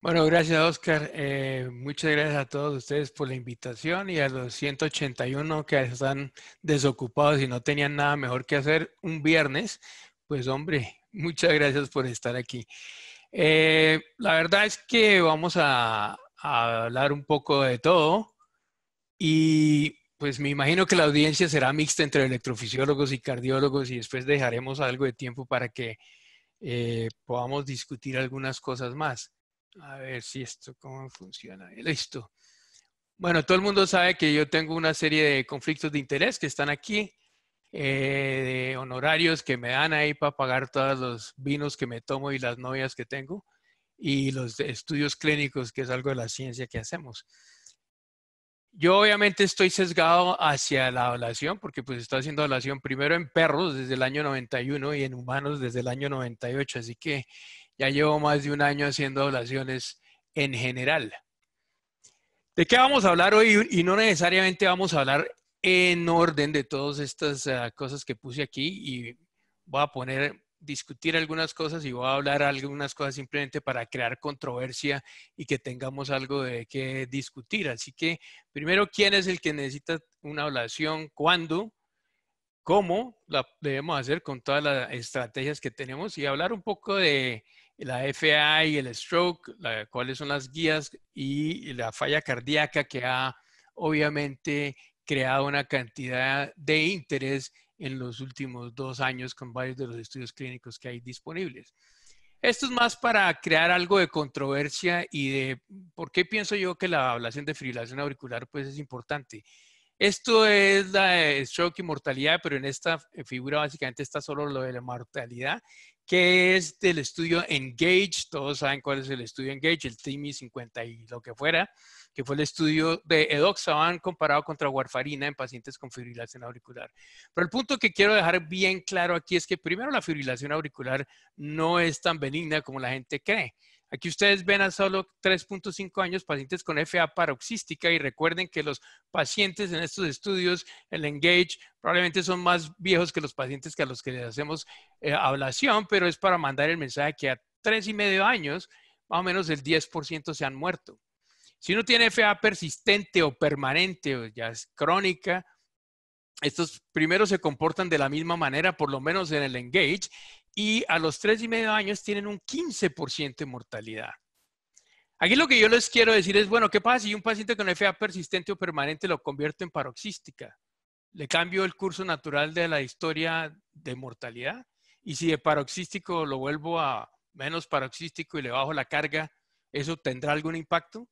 Bueno, gracias Oscar. Eh, muchas gracias a todos ustedes por la invitación y a los 181 que están desocupados y no tenían nada mejor que hacer un viernes. Pues hombre, muchas gracias por estar aquí. Eh, la verdad es que vamos a, hablar un poco de todo y pues me imagino que la audiencia será mixta entre electrofisiólogos y cardiólogos y después dejaremos algo de tiempo para que eh, podamos discutir algunas cosas más. A ver si esto, cómo funciona. Listo. Bueno, todo el mundo sabe que yo tengo una serie de conflictos de interés que están aquí, eh, de honorarios que me dan ahí para pagar todos los vinos que me tomo y las novias que tengo, y los estudios clínicos, que es algo de la ciencia que hacemos. Yo obviamente estoy sesgado hacia la ablación, porque pues estoy haciendo ablación primero en perros desde el año 91 y en humanos desde el año 98, así que ya llevo más de un año haciendo oraciones en general. ¿De qué vamos a hablar hoy? Y no necesariamente vamos a hablar en orden de todas estas eh, cosas que puse aquí y voy a poner, discutir algunas cosas y voy a hablar algunas cosas simplemente para crear controversia y que tengamos algo de qué discutir. Así que primero, ¿quién es el que necesita una oración ¿Cuándo? ¿Cómo la debemos hacer con todas las estrategias que tenemos? Y hablar un poco de la FA y el stroke, cuáles son las guías y la falla cardíaca que ha obviamente creado una cantidad de interés en los últimos dos años con varios de los estudios clínicos que hay disponibles. Esto es más para crear algo de controversia y de por qué pienso yo que la ablación de fibrilación auricular pues es importante. Esto es la eh, stroke y mortalidad, pero en esta eh, figura básicamente está solo lo de la mortalidad que es del estudio Engage. Todos saben cuál es el estudio Engage, el TIMI 50 y lo que fuera, que fue el estudio de edoxaban comparado contra warfarina en pacientes con fibrilación auricular. Pero el punto que quiero dejar bien claro aquí es que primero la fibrilación auricular no es tan benigna como la gente cree. Aquí ustedes ven a solo 3.5 años pacientes con FA paroxística y recuerden que los pacientes en estos estudios, el Engage, probablemente son más viejos que los pacientes que a los que les hacemos eh, ablación, pero es para mandar el mensaje que a tres y medio años, más o menos el 10% se han muerto. Si uno tiene FA persistente o permanente o ya es crónica, estos primero se comportan de la misma manera, por lo menos en el engage, y a los tres y medio años tienen un 15% de mortalidad. Aquí lo que yo les quiero decir es, bueno, ¿qué pasa si un paciente con FA persistente o permanente lo convierto en paroxística? ¿Le cambio el curso natural de la historia de mortalidad? Y si de paroxístico lo vuelvo a menos paroxístico y le bajo la carga, ¿eso tendrá algún impacto?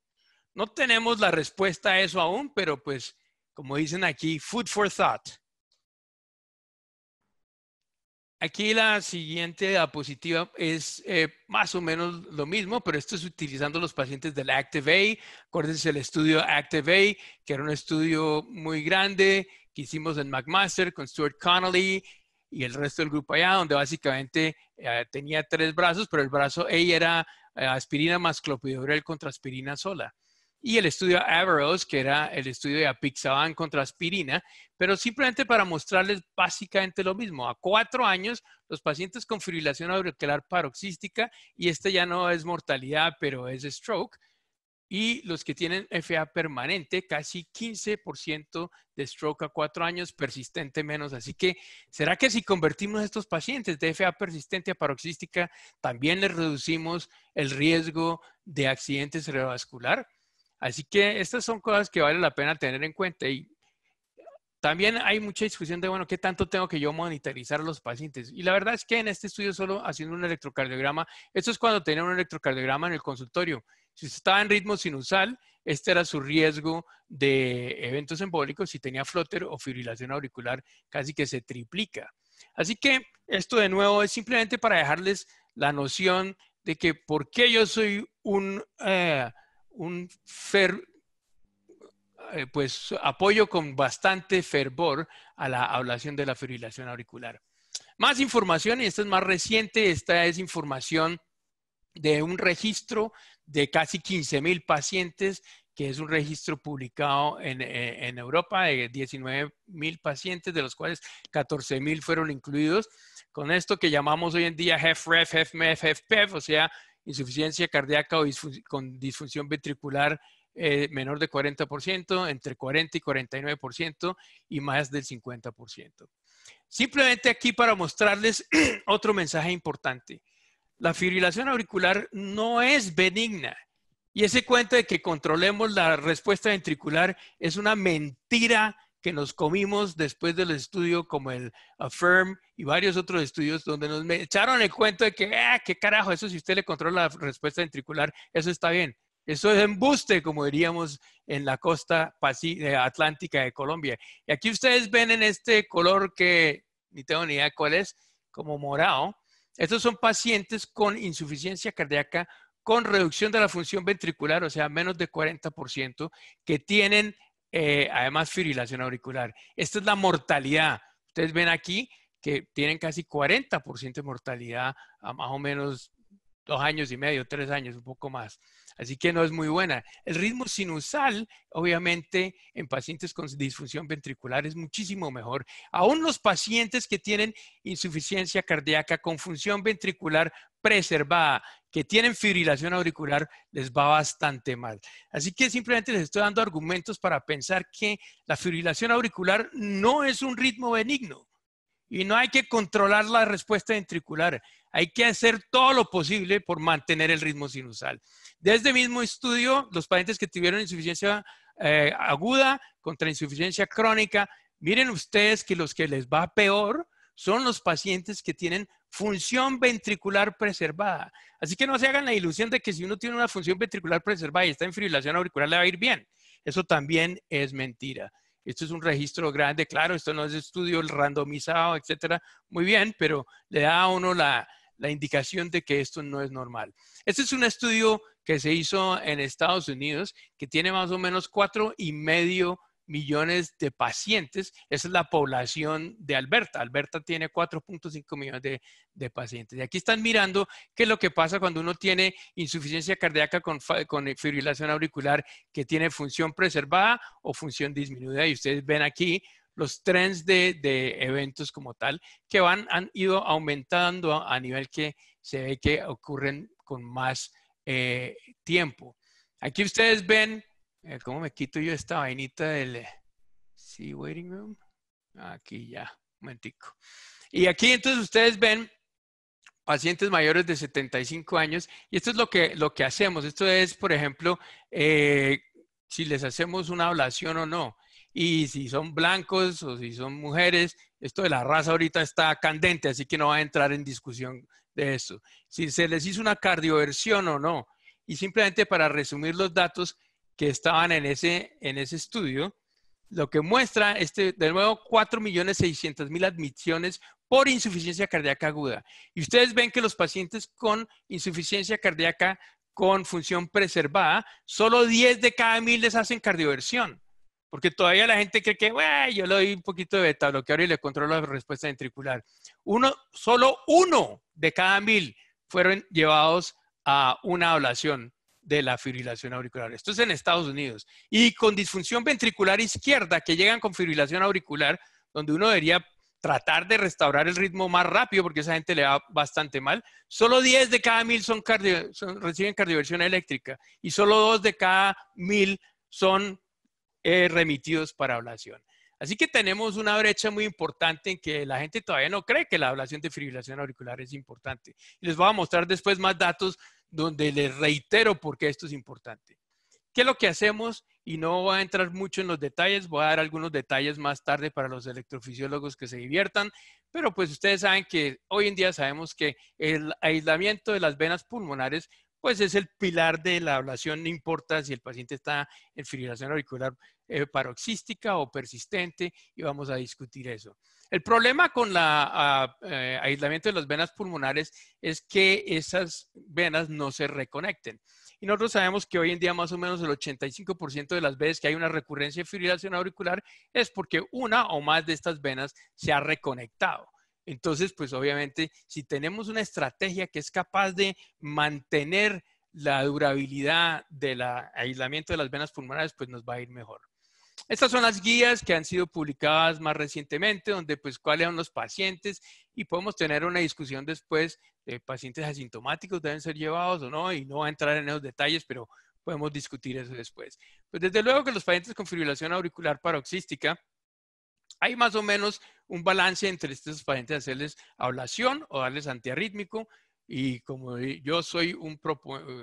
No tenemos la respuesta a eso aún, pero pues, como dicen aquí, food for thought. Aquí la siguiente diapositiva es eh, más o menos lo mismo, pero esto es utilizando los pacientes del Active A. Acuérdense el estudio Active que era un estudio muy grande que hicimos en McMaster con Stuart Connolly y el resto del grupo allá, donde básicamente eh, tenía tres brazos, pero el brazo A era eh, aspirina más clopidogrel contra aspirina sola y el estudio Averroes, que era el estudio de apixaban contra aspirina, pero simplemente para mostrarles básicamente lo mismo. A cuatro años, los pacientes con fibrilación auricular paroxística, y este ya no es mortalidad, pero es stroke, y los que tienen FA permanente, casi 15% de stroke a cuatro años, persistente menos. Así que, ¿será que si convertimos a estos pacientes de FA persistente a paroxística, también les reducimos el riesgo de accidente cerebrovascular? Así que estas son cosas que vale la pena tener en cuenta. Y también hay mucha discusión de, bueno, ¿qué tanto tengo que yo monitorizar a los pacientes? Y la verdad es que en este estudio solo haciendo un electrocardiograma, esto es cuando tenía un electrocardiograma en el consultorio. Si estaba en ritmo sinusal, este era su riesgo de eventos embólicos. Si tenía flotter o fibrilación auricular, casi que se triplica. Así que esto de nuevo es simplemente para dejarles la noción de que por qué yo soy un... Eh, un eh, pues, apoyo con bastante fervor a la ablación de la fibrilación auricular. Más información, y esta es más reciente, esta es información de un registro de casi 15.000 mil pacientes, que es un registro publicado en, eh, Europa de 19.000 mil pacientes, de los cuales 14.000 mil fueron incluidos con esto que llamamos hoy en día HEFREF, HEFMEF, HEFPEF, o sea, insuficiencia cardíaca o con disfunción ventricular eh, menor de 40%, entre 40 y 49% y más del 50%. Simplemente aquí para mostrarles otro mensaje importante. La fibrilación auricular no es benigna. Y ese cuento de que controlemos la respuesta ventricular es una mentira que nos comimos después del estudio como el Affirm y varios otros estudios donde nos echaron el cuento de que, ah, qué carajo, eso si usted le controla la respuesta ventricular, eso está bien. Eso es embuste, como diríamos en la costa eh, atlántica de Colombia. Y aquí ustedes ven en este color que ni tengo ni idea cuál es, como morado. Estos son pacientes con insuficiencia cardíaca, con reducción de la función ventricular, o sea, menos de 40%, que tienen eh, además fibrilación auricular. Esta es la mortalidad. Ustedes ven aquí que tienen casi 40% de mortalidad a más o menos dos años y medio, tres años, un poco más. Así que no es muy buena. El ritmo sinusal, obviamente, en pacientes con disfunción ventricular es muchísimo mejor. Aún los pacientes que tienen insuficiencia cardíaca con función ventricular preservada, que tienen fibrilación auricular les va bastante mal. Así que simplemente les estoy dando argumentos para pensar que la fibrilación auricular no es un ritmo benigno y no hay que controlar la respuesta ventricular. Hay que hacer todo lo posible por mantener el ritmo sinusal. Desde este mismo estudio, los pacientes que tuvieron insuficiencia eh, aguda contra insuficiencia crónica, miren ustedes que los que les va peor son los pacientes que tienen función ventricular preservada. Así que no se hagan la ilusión de que si uno tiene una función ventricular preservada y está en fibrilación auricular le va a ir bien. Eso también es mentira. Esto es un registro grande, claro, esto no es estudio randomizado, etcétera. Muy bien, pero le da a uno la, la indicación de que esto no es normal. Este es un estudio que se hizo en Estados Unidos que tiene más o menos cuatro y medio millones de pacientes. Esa es la población de Alberta. Alberta tiene 4.5 millones de, pacientes. Y aquí están mirando qué es lo que pasa cuando uno tiene insuficiencia cardíaca con, con fibrilación auricular que tiene función preservada o función disminuida. Y ustedes ven aquí los trends de, eventos como tal que van, han ido aumentando a, nivel que se ve que ocurren con más eh, tiempo. Aquí ustedes ven eh, ¿Cómo me quito yo esta vainita del eh, Sí, Waiting Room? Aquí ya, un momentico. Y aquí entonces ustedes ven pacientes mayores de 75 años y esto es lo que, lo que hacemos. Esto es, por ejemplo, eh, si les hacemos una ablación o no. Y si son blancos o si son mujeres, esto de la raza ahorita está candente, así que no va a entrar en discusión de eso. Si se les hizo una cardioversión o no. Y simplemente para resumir los datos, que estaban en ese, en ese estudio, lo que muestra este, de nuevo, 4.600.000 admisiones por insuficiencia cardíaca aguda. Y ustedes ven que los pacientes con insuficiencia cardíaca con función preservada, solo 10 de cada 1.000 les hacen cardioversión. Porque todavía la gente cree que, bueno, yo le doy un poquito de beta bloqueador y le controlo la respuesta ventricular. Uno, solo uno de cada 1.000 fueron llevados a una ablación de la fibrilación auricular. Esto es en Estados Unidos. Y con disfunción ventricular izquierda, que llegan con fibrilación auricular, donde uno debería tratar de restaurar el ritmo más rápido, porque esa gente le va bastante mal. Solo 10 de cada 1000 son, reciben cardioversión eléctrica y solo 2 de cada 1000 son eh, remitidos para ablación. Así que tenemos una brecha muy importante en que la gente todavía no cree que la ablación de fibrilación auricular es importante. les voy a mostrar después más datos donde les reitero porque esto es importante. ¿Qué es lo que hacemos? Y no voy a entrar mucho en los detalles, voy a dar algunos detalles más tarde para los electrofisiólogos que se diviertan, pero pues ustedes saben que hoy en día sabemos que el aislamiento de las venas pulmonares pues es el pilar de la ablación, no importa si el paciente está en fibrilación auricular eh, paroxística o persistente, y vamos a discutir eso. El problema con ah, el eh, aislamiento de las venas pulmonares es que esas venas no se reconecten. Y nosotros sabemos que hoy en día más o menos el 85% de las veces que hay una recurrencia de fibrilación auricular es porque una o más de estas venas se ha reconectado. Entonces, pues obviamente, si tenemos una estrategia que es capaz de mantener la durabilidad del aislamiento de las venas pulmonares, pues nos va a ir mejor. Estas son las guías que han sido publicadas más recientemente, donde pues cuáles son los pacientes y podemos tener una discusión después de pacientes asintomáticos deben ser llevados o no, y no va a entrar en esos detalles, pero podemos discutir eso después. Pues desde luego que los pacientes con fibrilación auricular paroxística hay más o menos un balance entre estos pacientes, hacerles ablación o darles antiarrítmico. Y como yo soy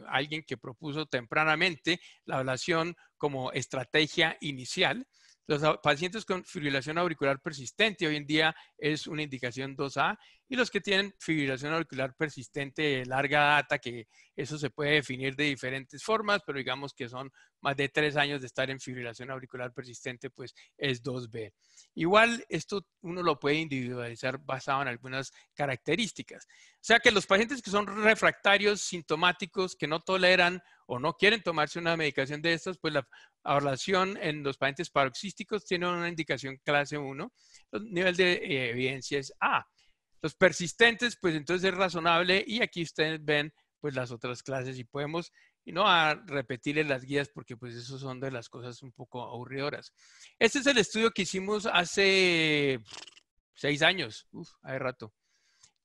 alguien que propuso tempranamente la ablación como estrategia inicial, los pacientes con fibrilación auricular persistente hoy en día es una indicación 2A y los que tienen fibrilación auricular persistente de larga data, que eso se puede definir de diferentes formas, pero digamos que son más de tres años de estar en fibrilación auricular persistente, pues es 2B. Igual esto uno lo puede individualizar basado en algunas características. O sea que los pacientes que son refractarios, sintomáticos, que no toleran o no quieren tomarse una medicación de estas, pues la ablación en los pacientes paroxísticos tiene una indicación clase 1. El nivel de eh, evidencia es A. Los persistentes, pues entonces es razonable y aquí ustedes ven pues las otras clases y podemos y no a repetirles las guías porque pues eso son de las cosas un poco aburridoras. Este es el estudio que hicimos hace seis años, uff, hace rato,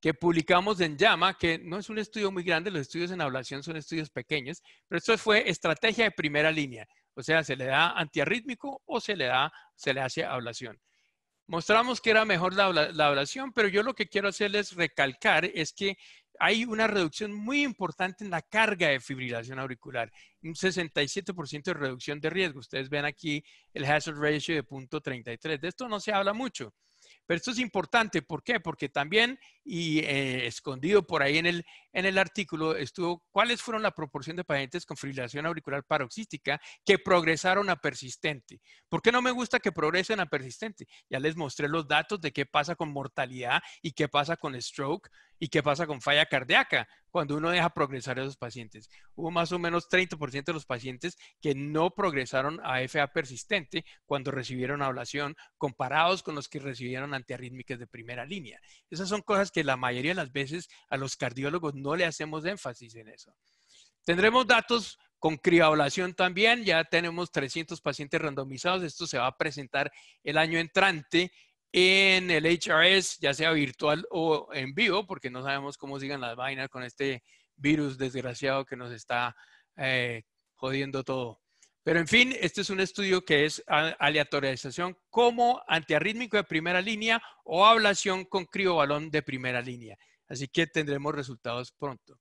que publicamos en JAMA. que no es un estudio muy grande, los estudios en ablación son estudios pequeños, pero esto fue estrategia de primera línea. O sea, se le da antiarrítmico o se le, da, se le hace ablación. Mostramos que era mejor la, ablación, pero yo lo que quiero hacerles recalcar es que hay una reducción muy importante en la carga de fibrilación auricular, un 67% de reducción de riesgo. Ustedes ven aquí el hazard ratio de 0.33. De esto no se habla mucho, pero esto es importante. ¿Por qué? Porque también y eh, escondido por ahí en el, en el artículo estuvo cuáles fueron la proporción de pacientes con fibrilación auricular paroxística que progresaron a persistente. ¿Por qué no me gusta que progresen a persistente? Ya les mostré los datos de qué pasa con mortalidad y qué pasa con stroke y qué pasa con falla cardíaca cuando uno deja progresar a esos pacientes. Hubo más o menos 30% de los pacientes que no progresaron a FA persistente cuando recibieron ablación comparados con los que recibieron antiarrítmicas de primera línea. Esas son cosas que la mayoría de las veces a los cardiólogos no le hacemos énfasis en eso. Tendremos datos con crioblación también, ya tenemos 300 pacientes randomizados, esto se va a presentar el año entrante en el HRS, ya sea virtual o en vivo, porque no sabemos cómo sigan las vainas con este virus desgraciado que nos está eh, jodiendo todo. Pero en fin, este es un estudio que es aleatorización como antiarrítmico de primera línea o ablación con criobalón de primera línea. Así que tendremos resultados pronto.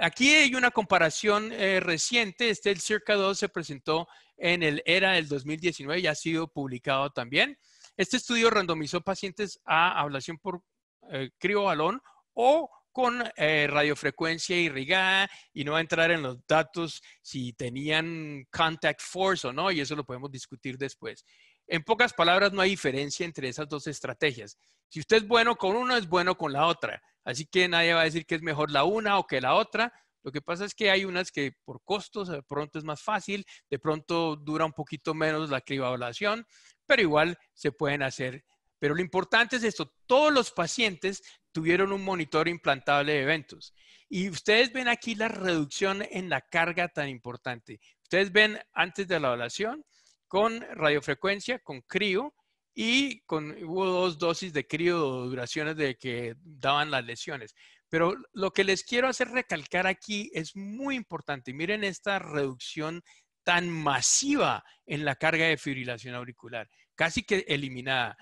Aquí hay una comparación eh, reciente. Este, el Circa 2, se presentó en el ERA del 2019 y ha sido publicado también. Este estudio randomizó pacientes a ablación por eh, criobalón o con eh, radiofrecuencia irrigada y no va a entrar en los datos si tenían contact force o no, y eso lo podemos discutir después. En pocas palabras, no hay diferencia entre esas dos estrategias. Si usted es bueno con una, es bueno con la otra. Así que nadie va a decir que es mejor la una o que la otra. Lo que pasa es que hay unas que por costos de pronto es más fácil, de pronto dura un poquito menos la cribablación, pero igual se pueden hacer pero lo importante es esto, todos los pacientes tuvieron un monitor implantable de eventos. Y ustedes ven aquí la reducción en la carga tan importante. Ustedes ven antes de la evaluación con radiofrecuencia, con crío y con, hubo dos dosis de crío, duraciones de que daban las lesiones. Pero lo que les quiero hacer recalcar aquí es muy importante. Miren esta reducción tan masiva en la carga de fibrilación auricular, casi que eliminada.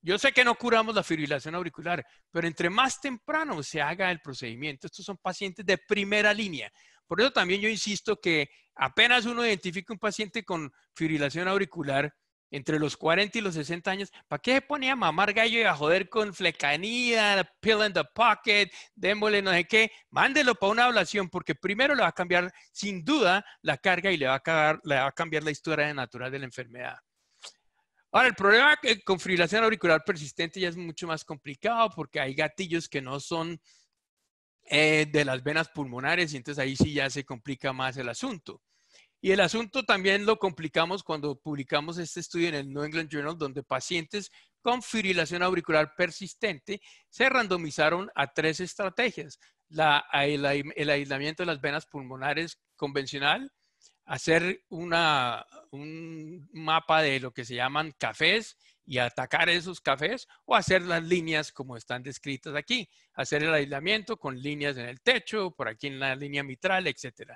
Yo sé que no curamos la fibrilación auricular, pero entre más temprano se haga el procedimiento, estos son pacientes de primera línea. Por eso también yo insisto que apenas uno identifica un paciente con fibrilación auricular entre los 40 y los 60 años, ¿para qué se pone a mamar gallo y a joder con flecanía, pill in the pocket, démosle no sé qué? Mándelo para una ablación porque primero le va a cambiar sin duda la carga y le va a, le va a cambiar la historia natural de la enfermedad. Ahora, el problema con fibrilación auricular persistente ya es mucho más complicado porque hay gatillos que no son eh, de las venas pulmonares y entonces ahí sí ya se complica más el asunto. Y el asunto también lo complicamos cuando publicamos este estudio en el New England Journal, donde pacientes con fibrilación auricular persistente se randomizaron a tres estrategias. el, aislamiento de las venas pulmonares convencional, hacer una, un mapa de lo que se llaman cafés y atacar esos cafés o hacer las líneas como están descritas aquí, hacer el aislamiento con líneas en el techo, por aquí en la línea mitral, etc.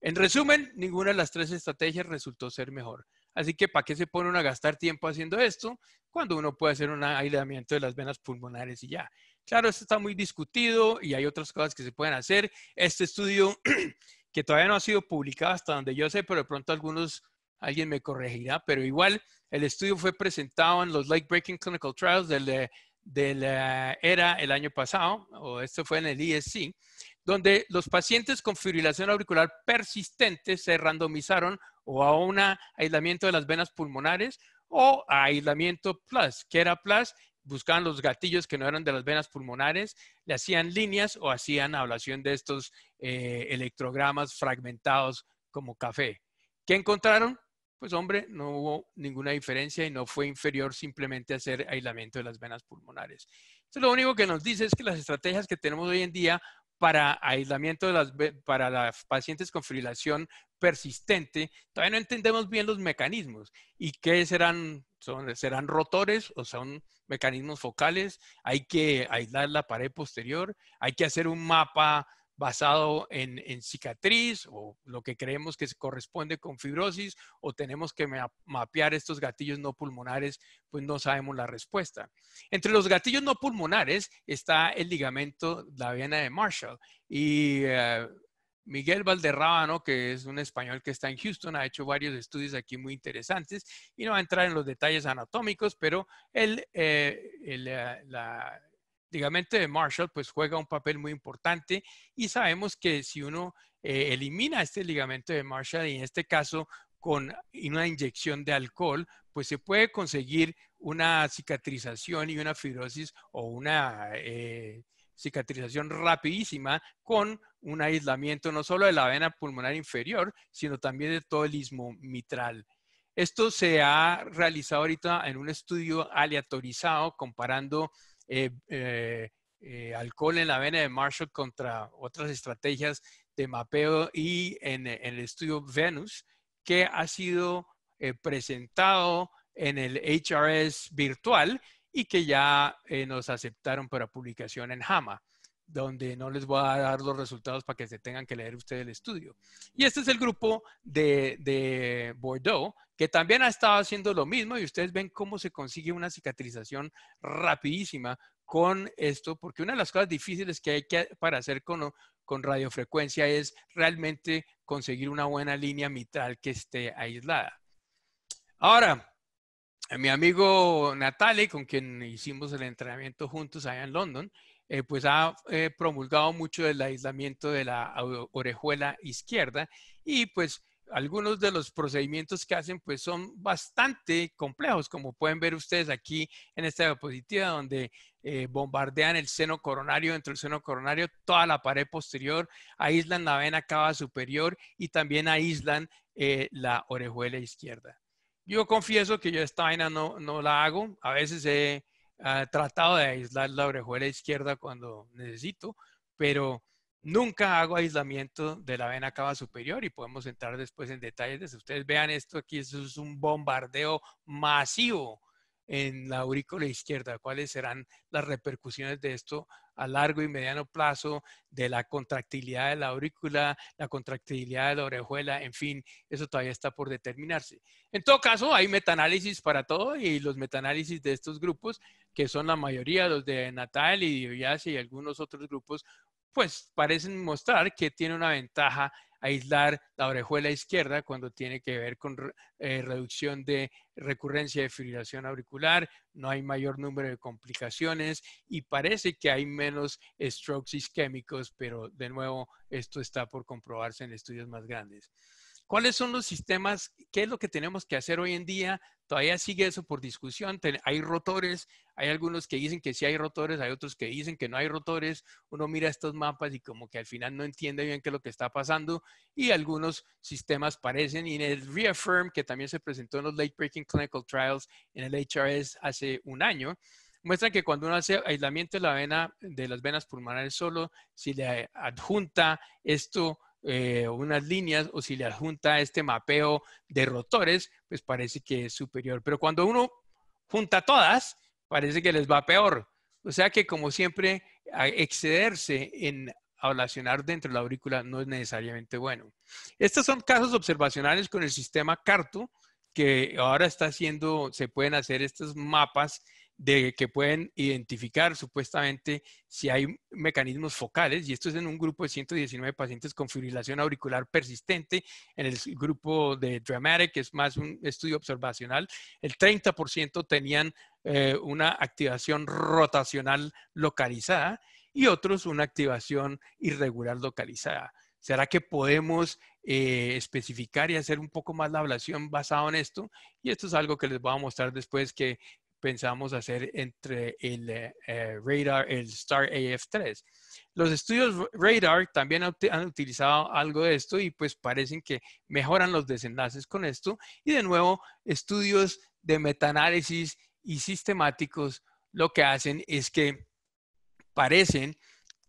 En resumen, ninguna de las tres estrategias resultó ser mejor. Así que, ¿para qué se ponen a gastar tiempo haciendo esto cuando uno puede hacer un aislamiento de las venas pulmonares y ya? Claro, esto está muy discutido y hay otras cosas que se pueden hacer. Este estudio que todavía no ha sido publicado hasta donde yo sé, pero de pronto algunos alguien me corregirá, pero igual el estudio fue presentado en los Lake Breaking Clinical Trials del, eh, eh, era el año pasado, o esto fue en el ESC, donde los pacientes con fibrilación auricular persistente se randomizaron o a un aislamiento de las venas pulmonares o a aislamiento plus, que era plus, buscaban los gatillos que no eran de las venas pulmonares, le hacían líneas o hacían ablación de estos eh, electrogramas fragmentados como café. ¿Qué encontraron? pues hombre, no hubo ninguna diferencia y no fue inferior simplemente hacer aislamiento de las venas pulmonares. Entonces, lo único que nos dice es que las estrategias que tenemos hoy en día para aislamiento de las, para las pacientes con fibrilación persistente, todavía no entendemos bien los mecanismos y qué serán, serán rotores o son mecanismos focales, hay que aislar la pared posterior, hay que hacer un mapa basado en, en, cicatriz o lo que creemos que se corresponde con fibrosis o tenemos que mapear estos gatillos no pulmonares, pues no sabemos la respuesta. Entre los gatillos no pulmonares está el ligamento, la vena de Marshall y eh, Miguel Valderrábano, que es un español que está en Houston, ha hecho varios estudios aquí muy interesantes y no va a entrar en los detalles anatómicos, pero él eh, el, eh, la, ligamento de Marshall pues juega un papel muy importante y sabemos que si uno eh, elimina este ligamento de Marshall y en este caso con una inyección de alcohol, pues se puede conseguir una cicatrización y una fibrosis o una eh, cicatrización rapidísima con un aislamiento no solo de la vena pulmonar inferior, sino también de todo el istmo mitral. Esto se ha realizado ahorita en un estudio aleatorizado comparando eh, eh, eh, alcohol en la vena de Marshall contra otras estrategias de mapeo y en, en el estudio Venus, que ha sido presentado en el HRS virtual y que ya nos aceptaron para publicación en Hama donde no les voy a dar los resultados para que se tengan que leer ustedes el estudio. Y este es el grupo de, de, Bordeaux, que también ha estado haciendo lo mismo y ustedes ven cómo se consigue una cicatrización rapidísima con esto, porque una de las cosas difíciles que hay que, para hacer con, radiofrecuencia es realmente conseguir una buena línea mitral que esté aislada. Ahora, mi amigo Natale, con quien hicimos el entrenamiento juntos allá en London, eh, pues ha eh, promulgado mucho el aislamiento de la orejuela izquierda y pues algunos de los procedimientos que hacen pues son bastante complejos, como pueden ver ustedes aquí en esta diapositiva donde eh, bombardean el seno coronario, dentro del seno coronario toda la pared posterior, aíslan la vena cava superior y también aíslan la orejuela izquierda. Yo confieso que yo esta vaina no, no la hago, a veces he tratado de aislar la orejuela izquierda cuando necesito, pero nunca hago aislamiento de la vena cava superior y podemos entrar después en detalles de Ustedes vean esto aquí, eso es un bombardeo masivo en la aurícula izquierda, cuáles serán las repercusiones de esto a largo y mediano plazo, de la contractilidad de la aurícula, la contractilidad de la orejuela, en fin, eso todavía está por determinarse. En todo caso, hay metaanálisis para todo y los metaanálisis de estos grupos que son la mayoría, los de Natal y Diviase y algunos otros grupos, pues parecen mostrar que tiene una ventaja aislar la orejuela izquierda cuando tiene que ver con eh, reducción de recurrencia de fibrilación auricular, no hay mayor número de complicaciones y parece que hay menos strokes isquémicos, pero de nuevo esto está por comprobarse en estudios más grandes. ¿Cuáles son los sistemas? ¿Qué es lo que tenemos que hacer hoy en día? Todavía sigue eso por discusión. Hay rotores, hay algunos que dicen que sí hay rotores, hay otros que dicen que no hay rotores. Uno mira estos mapas y como que al final no entiende bien qué es lo que está pasando. Y algunos sistemas parecen. Y en el Reaffirm, que también se presentó en los Late Breaking Clinical Trials en el HRS hace un año, muestran que cuando uno hace aislamiento de, la vena, de las venas pulmonares solo, si le adjunta esto eh, unas líneas o si le adjunta este mapeo de rotores, pues parece que es superior. Pero cuando uno junta todas, parece que les va peor. O sea que como siempre, excederse en ablacionar dentro de la aurícula no es necesariamente bueno. Estos son casos observacionales con el sistema CARTO, que ahora está haciendo, se pueden hacer estos mapas de que pueden identificar supuestamente si hay mecanismos focales, y esto es en un grupo de 119 pacientes con fibrilación auricular persistente, en el grupo de Dramatic, que es más un estudio observacional, el 30% tenían eh, una activación rotacional localizada y otros una activación irregular localizada. ¿Será que podemos eh, especificar y hacer un poco más la ablación basado en esto? Y esto es algo que les voy a mostrar después que pensamos hacer entre el eh, eh, radar, el Star AF3. Los estudios radar también han utilizado algo de esto y pues parecen que mejoran los desenlaces con esto. Y de nuevo, estudios de metaanálisis y sistemáticos lo que hacen es que parecen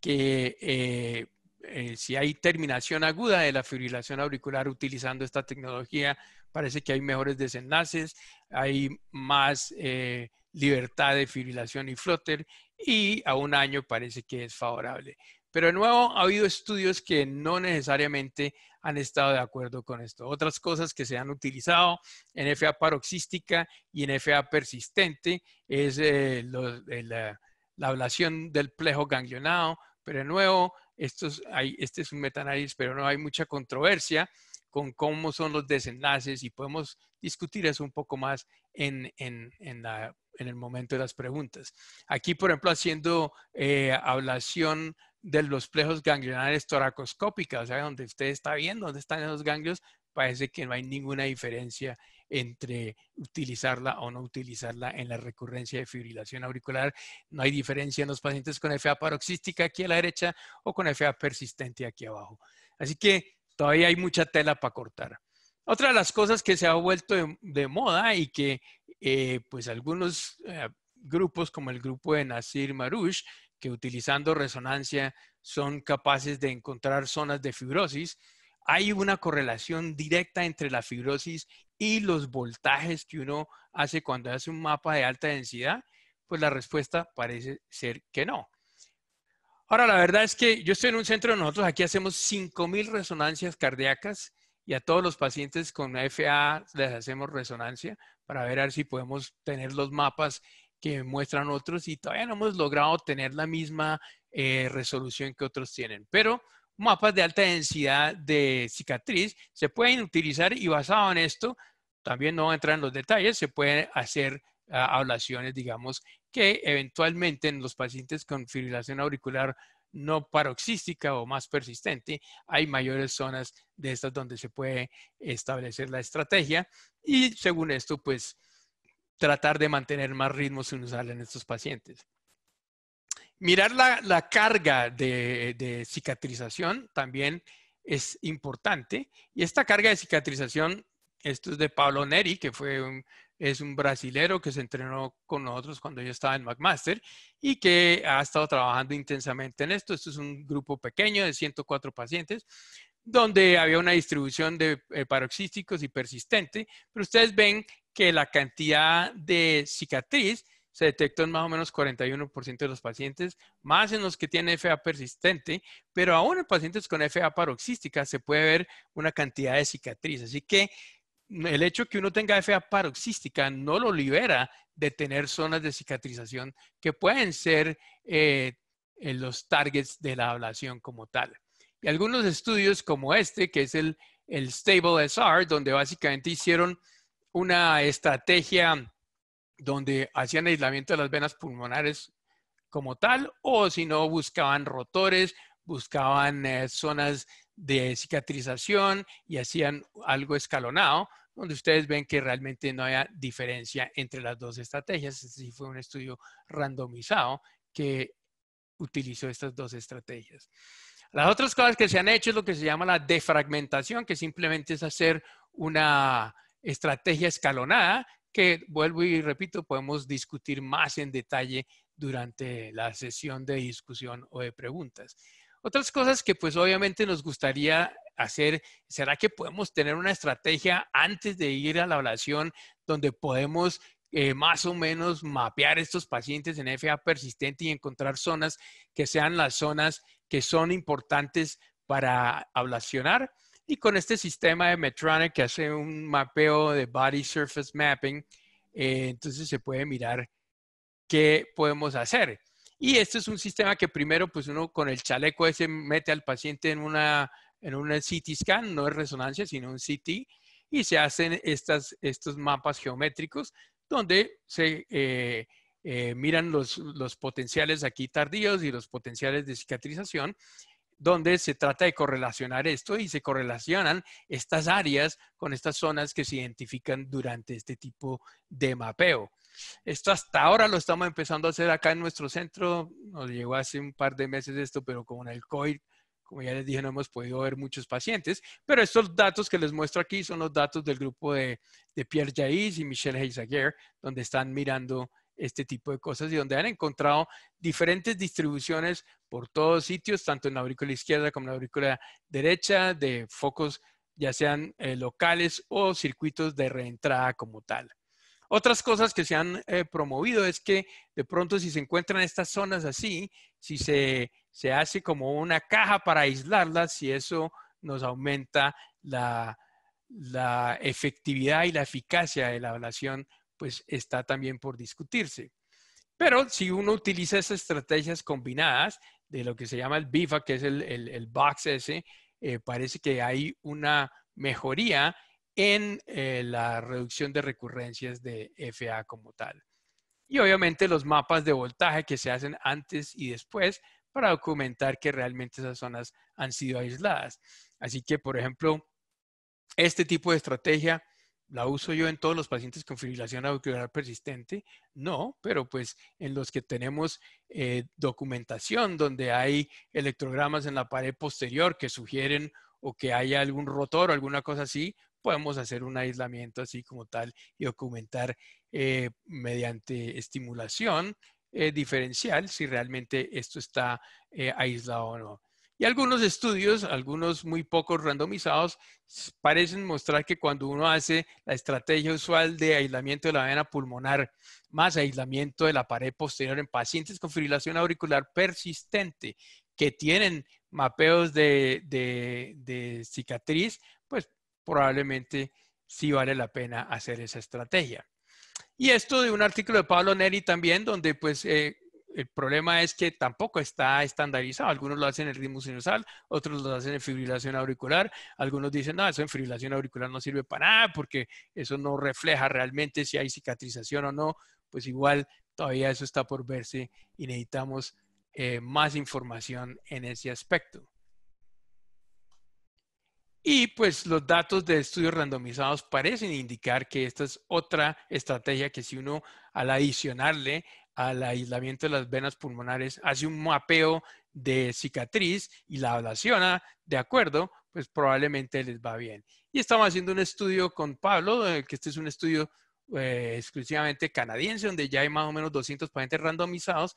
que eh, si hay terminación aguda de la fibrilación auricular utilizando esta tecnología parece que hay mejores desenlaces, hay más eh, libertad de fibrilación y flotter y a un año parece que es favorable. Pero de nuevo, ha habido estudios que no necesariamente han estado de acuerdo con esto. Otras cosas que se han utilizado en FA paroxística y en FA persistente es eh, eh, la, ablación del plejo ganglionado, pero de nuevo, este es un metanálisis, pero no hay mucha controversia con cómo son los desenlaces y podemos discutir eso un poco más en, el momento de las preguntas. Aquí, por ejemplo, haciendo eh, hablación ablación de los plejos ganglionares toracoscópicas, o sea, donde usted está viendo dónde están esos ganglios, parece que no hay ninguna diferencia entre utilizarla o no utilizarla en la recurrencia de fibrilación auricular. No hay diferencia en los pacientes con FA paroxística aquí a la derecha o con FA persistente aquí abajo. Así que todavía hay mucha tela para cortar. Otra de las cosas que se ha vuelto de, moda y que eh, pues algunos eh, grupos como el grupo de Nasir Marush, que utilizando resonancia son capaces de encontrar zonas de fibrosis, hay una correlación directa entre la fibrosis y los voltajes que uno hace cuando hace un mapa de alta densidad, pues la respuesta parece ser que no. Ahora, la verdad es que yo estoy en un centro, de nosotros aquí hacemos 5.000 resonancias cardíacas y a todos los pacientes con FA les hacemos resonancia para ver, si podemos tener los mapas que muestran otros y todavía no hemos logrado tener la misma eh, resolución que otros tienen. Pero mapas de alta densidad de cicatriz se pueden utilizar y basado en esto, también no voy a entrar en los detalles, se pueden hacer ah, ablaciones, digamos, que eventualmente en los pacientes con fibrilación auricular no paroxística o más persistente, hay mayores zonas de estas donde se puede establecer la estrategia y según esto, pues tratar de mantener más ritmo sinusal en estos pacientes. Mirar la, carga de, de, cicatrización también es importante y esta carga de cicatrización, esto es de Pablo Neri, que fue un es un brasilero que se entrenó con nosotros cuando yo estaba en McMaster y que ha estado trabajando intensamente en esto. Esto es un grupo pequeño de 104 pacientes donde había una distribución de eh, paroxísticos y persistente, pero ustedes ven que la cantidad de cicatriz se detectó en más o menos 41% de los pacientes, más en los que tienen FA persistente, pero aún en pacientes con FA paroxística se puede ver una cantidad de cicatriz. Así que el hecho que uno tenga FA paroxística no lo libera de tener zonas de cicatrización que pueden ser eh, eh, los targets de la ablación como tal. Y algunos estudios como este, que es el, Stable SR, donde básicamente hicieron una estrategia donde hacían aislamiento de las venas pulmonares como tal, o si no, buscaban rotores, buscaban eh, zonas de cicatrización y hacían algo escalonado, donde ustedes ven que realmente no hay diferencia entre las dos estrategias. Este fue un estudio randomizado que utilizó estas dos estrategias. Las otras cosas que se han hecho es lo que se llama la defragmentación, que simplemente es hacer una estrategia escalonada, que vuelvo y repito, podemos discutir más en detalle durante la sesión de discusión o de preguntas. Otras cosas que pues obviamente nos gustaría hacer, ¿será que podemos tener una estrategia antes de ir a la ablación donde podemos eh, más o menos mapear estos pacientes en FA persistente y encontrar zonas que sean las zonas que son importantes para ablacionar? Y con este sistema de Medtronic que hace un mapeo de Body Surface Mapping, eh, entonces se puede mirar qué podemos hacer. Y este es un sistema que primero, pues uno con el chaleco ese mete al paciente en una, en una CT scan, no es resonancia, sino un CT, y se hacen estas, estos mapas geométricos donde se eh, eh, miran los, los, potenciales aquí tardíos y los potenciales de cicatrización donde se trata de correlacionar esto y se correlacionan estas áreas con estas zonas que se identifican durante este tipo de mapeo. Esto hasta ahora lo estamos empezando a hacer acá en nuestro centro. Nos llegó hace un par de meses esto, pero con el COVID, como ya les dije, no hemos podido ver muchos pacientes. Pero estos datos que les muestro aquí son los datos del grupo de, Pierre Jaiz y Michelle Heisager, donde están mirando este tipo de cosas y donde han encontrado diferentes distribuciones por todos sitios, tanto en la aurícula izquierda como en la aurícula derecha, de focos ya sean eh, locales o circuitos de reentrada como tal. Otras cosas que se han eh, promovido es que de pronto si se encuentran estas zonas así, si se, hace como una caja para aislarlas, si eso nos aumenta la, la efectividad y la eficacia de la ablación pues está también por discutirse. Pero si uno utiliza esas estrategias combinadas de lo que se llama el BIFA, que es el, el, box eh, parece que hay una mejoría en eh, la reducción de recurrencias de FA como tal. Y obviamente los mapas de voltaje que se hacen antes y después para documentar que realmente esas zonas han sido aisladas. Así que, por ejemplo, este tipo de estrategia ¿La uso yo en todos los pacientes con fibrilación auricular persistente? No, pero pues en los que tenemos eh, documentación donde hay electrogramas en la pared posterior que sugieren o que haya algún rotor o alguna cosa así, podemos hacer un aislamiento así como tal y documentar eh, mediante estimulación eh, diferencial si realmente esto está aislado o no. Y algunos estudios, algunos muy pocos randomizados, parecen mostrar que cuando uno hace la estrategia usual de aislamiento de la vena pulmonar más aislamiento de la pared posterior en pacientes con fibrilación auricular persistente que tienen mapeos de, cicatriz, pues probablemente sí vale la pena hacer esa estrategia. Y esto de un artículo de Pablo Neri también, donde pues eh, el problema es que tampoco está estandarizado. Algunos lo hacen en ritmo sinusal, otros lo hacen en fibrilación auricular. Algunos dicen, no, eso en fibrilación auricular no sirve para nada porque eso no refleja realmente si hay cicatrización o no. Pues igual todavía eso está por verse y necesitamos eh, más información en ese aspecto. Y pues los datos de estudios randomizados parecen indicar que esta es otra estrategia que si uno al adicionarle al aislamiento de las venas pulmonares, hace un mapeo de cicatriz y la ablaciona de acuerdo, pues probablemente les va bien. Y estamos haciendo un estudio con Pablo, que este es un estudio eh, exclusivamente canadiense, donde ya hay más o menos 200 pacientes randomizados,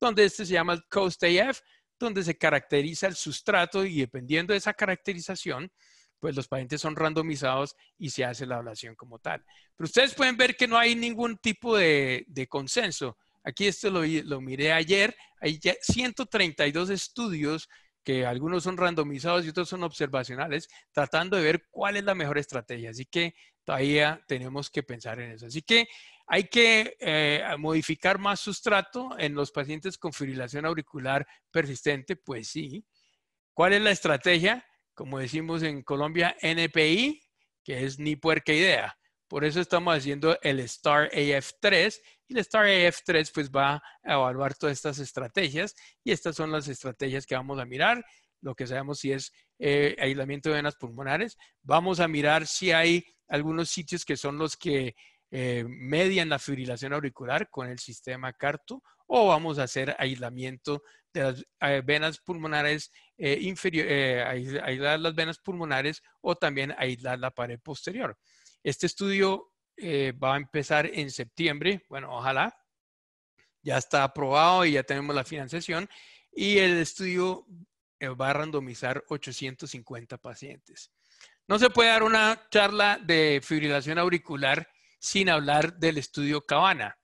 donde este se llama el Coast AF, donde se caracteriza el sustrato y dependiendo de esa caracterización, pues los pacientes son randomizados y se hace la ablación como tal. Pero ustedes pueden ver que no hay ningún tipo de consenso. Aquí esto lo, miré ayer, hay 132 estudios que algunos son randomizados y otros son observacionales, tratando de ver cuál es la mejor estrategia. Así que todavía tenemos que pensar en eso. Así que hay que eh, modificar más sustrato en los pacientes con fibrilación auricular persistente, pues sí. ¿Cuál es la estrategia? Como decimos en Colombia, NPI, que es ni puerca idea. Por eso estamos haciendo el Star AF3 y el Star AF3 pues va a evaluar todas estas estrategias y estas son las estrategias que vamos a mirar. Lo que sabemos si es eh, aislamiento de venas pulmonares. Vamos a mirar si hay algunos sitios que son los que eh, median la fibrilación auricular con el sistema CARTO o vamos a hacer aislamiento de las eh, venas pulmonares eh, aislar las venas pulmonares o también aislar la pared posterior. Este estudio eh, va a empezar en septiembre, bueno, ojalá. Ya está aprobado y ya tenemos la financiación. Y el estudio eh, va a randomizar 850 pacientes. No se puede dar una charla de fibrilación auricular sin hablar del estudio Cabana.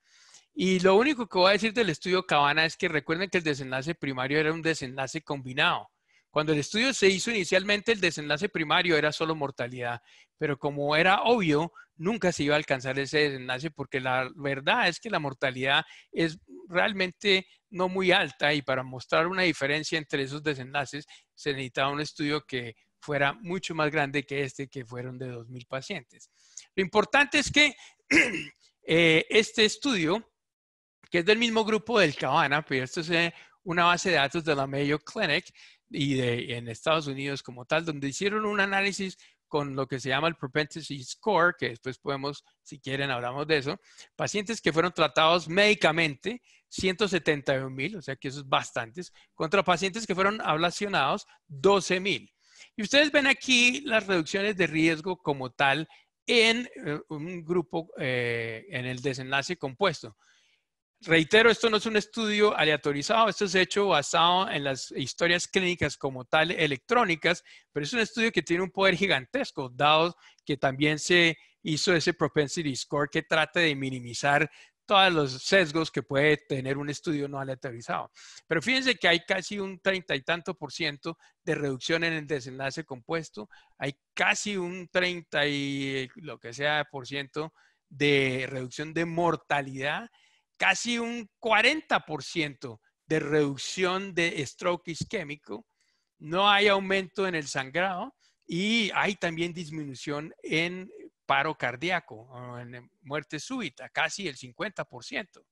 Y lo único que voy a decir del estudio Cabana es que recuerden que el desenlace primario era un desenlace combinado. Cuando el estudio se hizo inicialmente, el desenlace primario era solo mortalidad, pero como era obvio, nunca se iba a alcanzar ese desenlace porque la verdad es que la mortalidad es realmente no muy alta y para mostrar una diferencia entre esos desenlaces se necesitaba un estudio que fuera mucho más grande que este, que fueron de 2.000 pacientes. Lo importante es que eh, este estudio, que es del mismo grupo del Cabana, pero esto es eh, una base de datos de la Mayo Clinic y de, en Estados Unidos como tal, donde hicieron un análisis con lo que se llama el propensity score, que después podemos, si quieren, hablamos de eso, pacientes que fueron tratados médicamente, 171 mil, o sea que eso es bastantes, contra pacientes que fueron ablacionados, 12 mil. Y ustedes ven aquí las reducciones de riesgo como tal en eh, un grupo, eh, en el desenlace compuesto. Reitero, esto no es un estudio aleatorizado, esto es hecho basado en las historias clínicas como tal electrónicas, pero es un estudio que tiene un poder gigantesco, dado que también se hizo ese propensity score que trata de minimizar todos los sesgos que puede tener un estudio no aleatorizado. Pero fíjense que hay casi un treinta y tanto por ciento de reducción en el desenlace compuesto, hay casi un treinta y lo que sea por ciento de reducción de mortalidad casi un 40% de reducción de stroke isquémico, no hay aumento en el sangrado y hay también disminución en paro cardíaco, en muerte súbita, casi el 50%.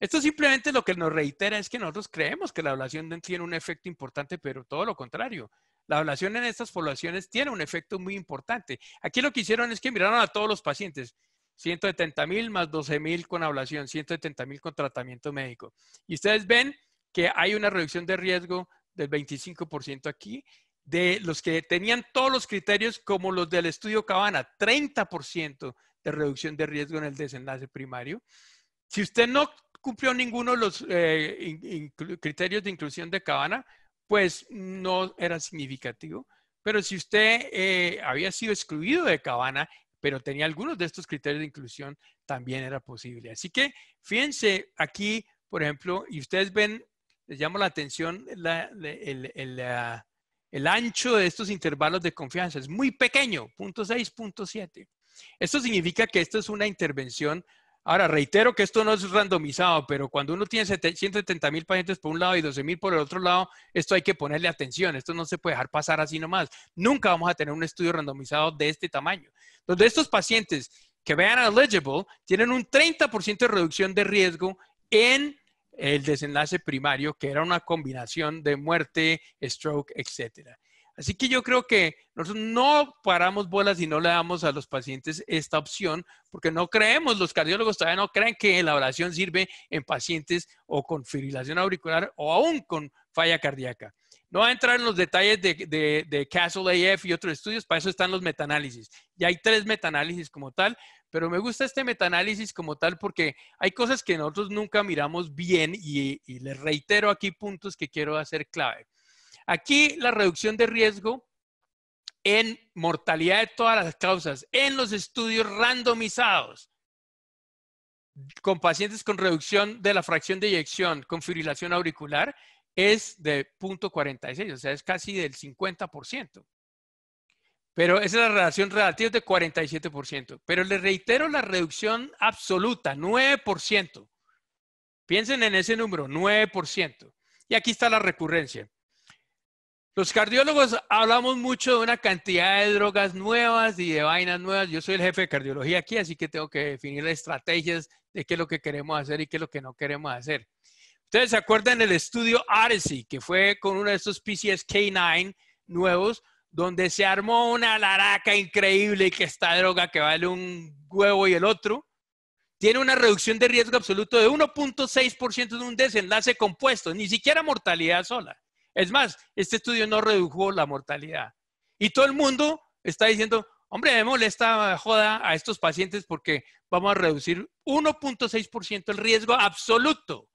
Esto simplemente lo que nos reitera es que nosotros creemos que la ablación tiene un efecto importante, pero todo lo contrario. La ablación en estas poblaciones tiene un efecto muy importante. Aquí lo que hicieron es que miraron a todos los pacientes. 170 mil más 12 mil con ablación, 170 mil con tratamiento médico. Y ustedes ven que hay una reducción de riesgo del 25% aquí, de los que tenían todos los criterios como los del estudio Cabana, 30% de reducción de riesgo en el desenlace primario. Si usted no cumplió ninguno de los eh, criterios de inclusión de Cabana, pues no era significativo. Pero si usted eh, había sido excluido de Cabana pero tenía algunos de estos criterios de inclusión, también era posible. Así que fíjense aquí, por ejemplo, y ustedes ven, les llamo la atención el, ancho de estos intervalos de confianza, es muy pequeño, 0.6, 0.7. Esto significa que esto es una intervención Ahora, reitero que esto no es randomizado, pero cuando uno tiene 170 mil pacientes por un lado y 12 mil por el otro lado, esto hay que ponerle atención, esto no se puede dejar pasar así nomás. Nunca vamos a tener un estudio randomizado de este tamaño, donde estos pacientes que vean eligible tienen un 30% de reducción de riesgo en el desenlace primario, que era una combinación de muerte, stroke, etcétera. Así que yo creo que nosotros no paramos bolas y no le damos a los pacientes esta opción porque no creemos, los cardiólogos todavía no creen que la oración sirve en pacientes o con fibrilación auricular o aún con falla cardíaca. No va a entrar en los detalles de, de, de, Castle AF y otros estudios, para eso están los metaanálisis. Ya hay tres metaanálisis como tal, pero me gusta este metaanálisis como tal porque hay cosas que nosotros nunca miramos bien y les reitero aquí puntos que quiero hacer clave. Aquí la reducción de riesgo en mortalidad de todas las causas, en los estudios randomizados, con pacientes con reducción de la fracción de eyección con fibrilación auricular, es de 0.46, o sea, es casi del 50%. Pero esa es la relación relativa de 47%. Pero les reitero la reducción absoluta, 9%. Piensen en ese número, 9%. Y aquí está la recurrencia. Los cardiólogos hablamos mucho de una cantidad de drogas nuevas y de vainas nuevas. Yo soy el jefe de cardiología aquí, así que tengo que definir las estrategias de qué es lo que queremos hacer y qué es lo que no queremos hacer. Ustedes se acuerdan del estudio Odyssey, que fue con uno de estos k 9 nuevos, donde se armó una laraca increíble y que esta droga que vale un huevo y el otro, tiene una reducción de riesgo absoluto de 1.6% de un desenlace compuesto, ni siquiera mortalidad sola. Es más, este estudio no redujo la mortalidad. Y todo el mundo está diciendo, hombre, me esta joda a estos pacientes porque vamos a reducir 1.6% el riesgo absoluto.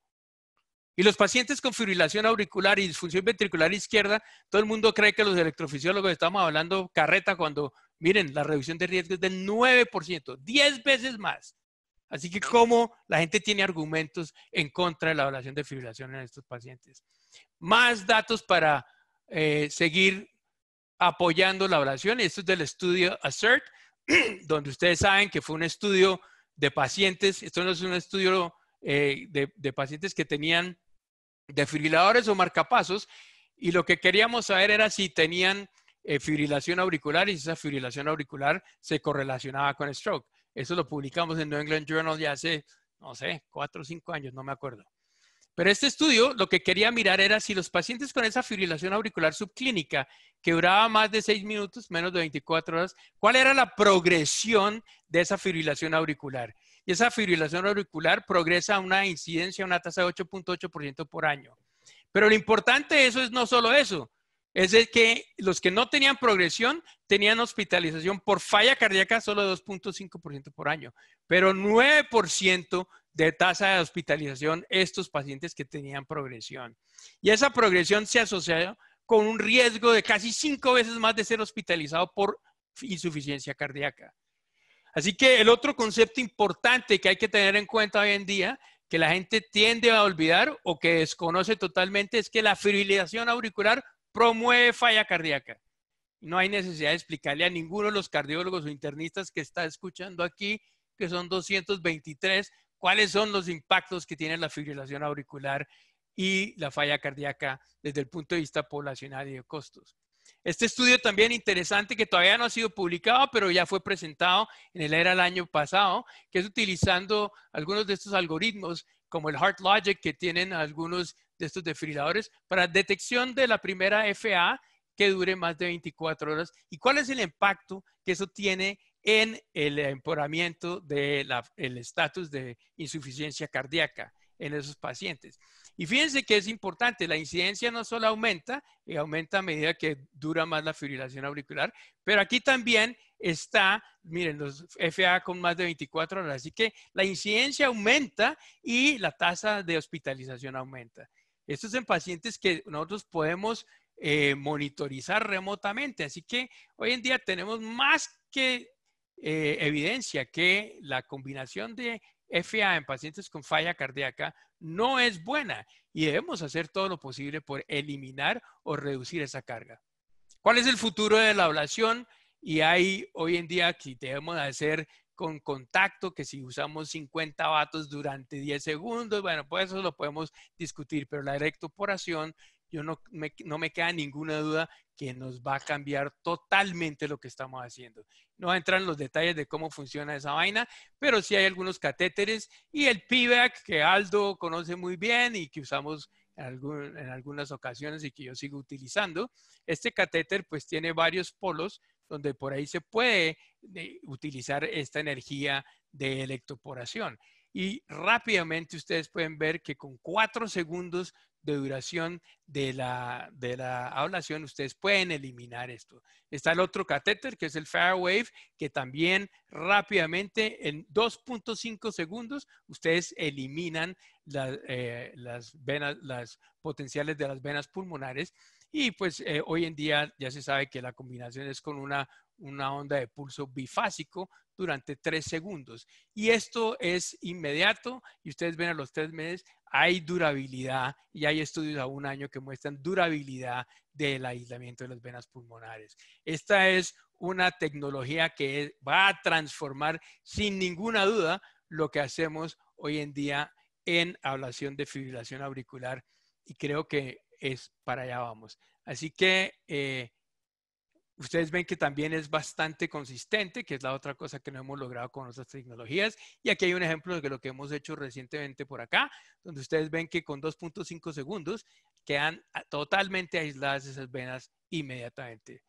Y los pacientes con fibrilación auricular y disfunción ventricular izquierda, todo el mundo cree que los electrofisiólogos estamos hablando carreta cuando, miren, la reducción de riesgo es del 9%, 10 veces más. Así que cómo la gente tiene argumentos en contra de la evaluación de fibrilación en estos pacientes más datos para eh, seguir apoyando la oración. Esto es del estudio ASSERT, donde ustedes saben que fue un estudio de pacientes. Esto no es un estudio eh, de, pacientes que tenían defibriladores o marcapasos. Y lo que queríamos saber era si tenían eh, fibrilación auricular y si esa fibrilación auricular se correlacionaba con stroke. Eso lo publicamos en New England Journal ya hace, no sé, cuatro o cinco años, no me acuerdo. Pero este estudio lo que quería mirar era si los pacientes con esa fibrilación auricular subclínica, que duraba más de seis minutos, menos de 24 horas, cuál era la progresión de esa fibrilación auricular. Y esa fibrilación auricular progresa a una incidencia, una tasa de 8.8% por año. Pero lo importante de eso es no solo eso, es que los que no tenían progresión tenían hospitalización por falla cardíaca solo de 2.5% por año, pero 9% de tasa de hospitalización estos pacientes que tenían progresión. Y esa progresión se asoció con un riesgo de casi cinco veces más de ser hospitalizado por insuficiencia cardíaca. Así que el otro concepto importante que hay que tener en cuenta hoy en día, que la gente tiende a olvidar o que desconoce totalmente, es que la fibrilación auricular promueve falla cardíaca. No hay necesidad de explicarle a ninguno de los cardiólogos o internistas que está escuchando aquí, que son 223, cuáles son los impactos que tienen la fibrilación auricular y la falla cardíaca desde el punto de vista poblacional y de costos. Este estudio también interesante que todavía no ha sido publicado, pero ya fue presentado en el era el año pasado, que es utilizando algunos de estos algoritmos como el Heart Logic que tienen algunos de estos desfibriladores para detección de la primera FA que dure más de 24 horas y cuál es el impacto que eso tiene en el empeoramiento del estatus de insuficiencia cardíaca en esos pacientes. Y fíjense que es importante, la incidencia no solo aumenta, y eh, aumenta a medida que dura más la fibrilación auricular, pero aquí también está, miren, los FA con más de 24 horas, así que la incidencia aumenta y la tasa de hospitalización aumenta. Esto es en pacientes que nosotros podemos eh, monitorizar remotamente, así que hoy en día tenemos más que eh, evidencia que la combinación de FA en pacientes con falla cardíaca no es buena y debemos hacer todo lo posible por eliminar o reducir esa carga. ¿Cuál es el futuro de la ablación? Y hay hoy en día que debemos hacer con contacto, que si usamos 50 vatos durante 10 segundos, bueno, pues eso lo podemos discutir, pero la electroporación, yo no me, no me queda ninguna duda que nos va a cambiar totalmente lo que estamos haciendo. No va entrar en los detalles de cómo funciona esa vaina, pero sí hay algunos catéteres y el PIVAC que Aldo conoce muy bien y que usamos en, en algunas ocasiones y que yo sigo utilizando. Este catéter pues tiene varios polos donde por ahí se puede eh, utilizar esta energía de electroporación. Y rápidamente ustedes pueden ver que con cuatro segundos de duración de la, de la ablación, ustedes pueden eliminar esto. Está el otro catéter, que es el Fairwave, que también rápidamente, en 2.5 segundos, ustedes eliminan eh, las venas, las potenciales de las venas pulmonares. Y pues eh, hoy en día ya se sabe que la combinación es con una, una onda de pulso bifásico durante tres segundos. Y esto es inmediato y ustedes ven a los tres meses, hay durabilidad y hay estudios a un año que muestran durabilidad del aislamiento de las venas pulmonares. Esta es una tecnología que va a transformar sin ninguna duda lo que hacemos hoy en día en ablación de fibrilación auricular y creo que es para allá vamos. Así que eh, Ustedes ven que también es bastante consistente, que es la otra cosa que no hemos logrado con nuestras tecnologías. Y aquí hay un ejemplo de lo que hemos hecho recientemente por acá, donde ustedes ven que con 2.5 segundos quedan ah, totalmente aisladas esas venas inmediatamente.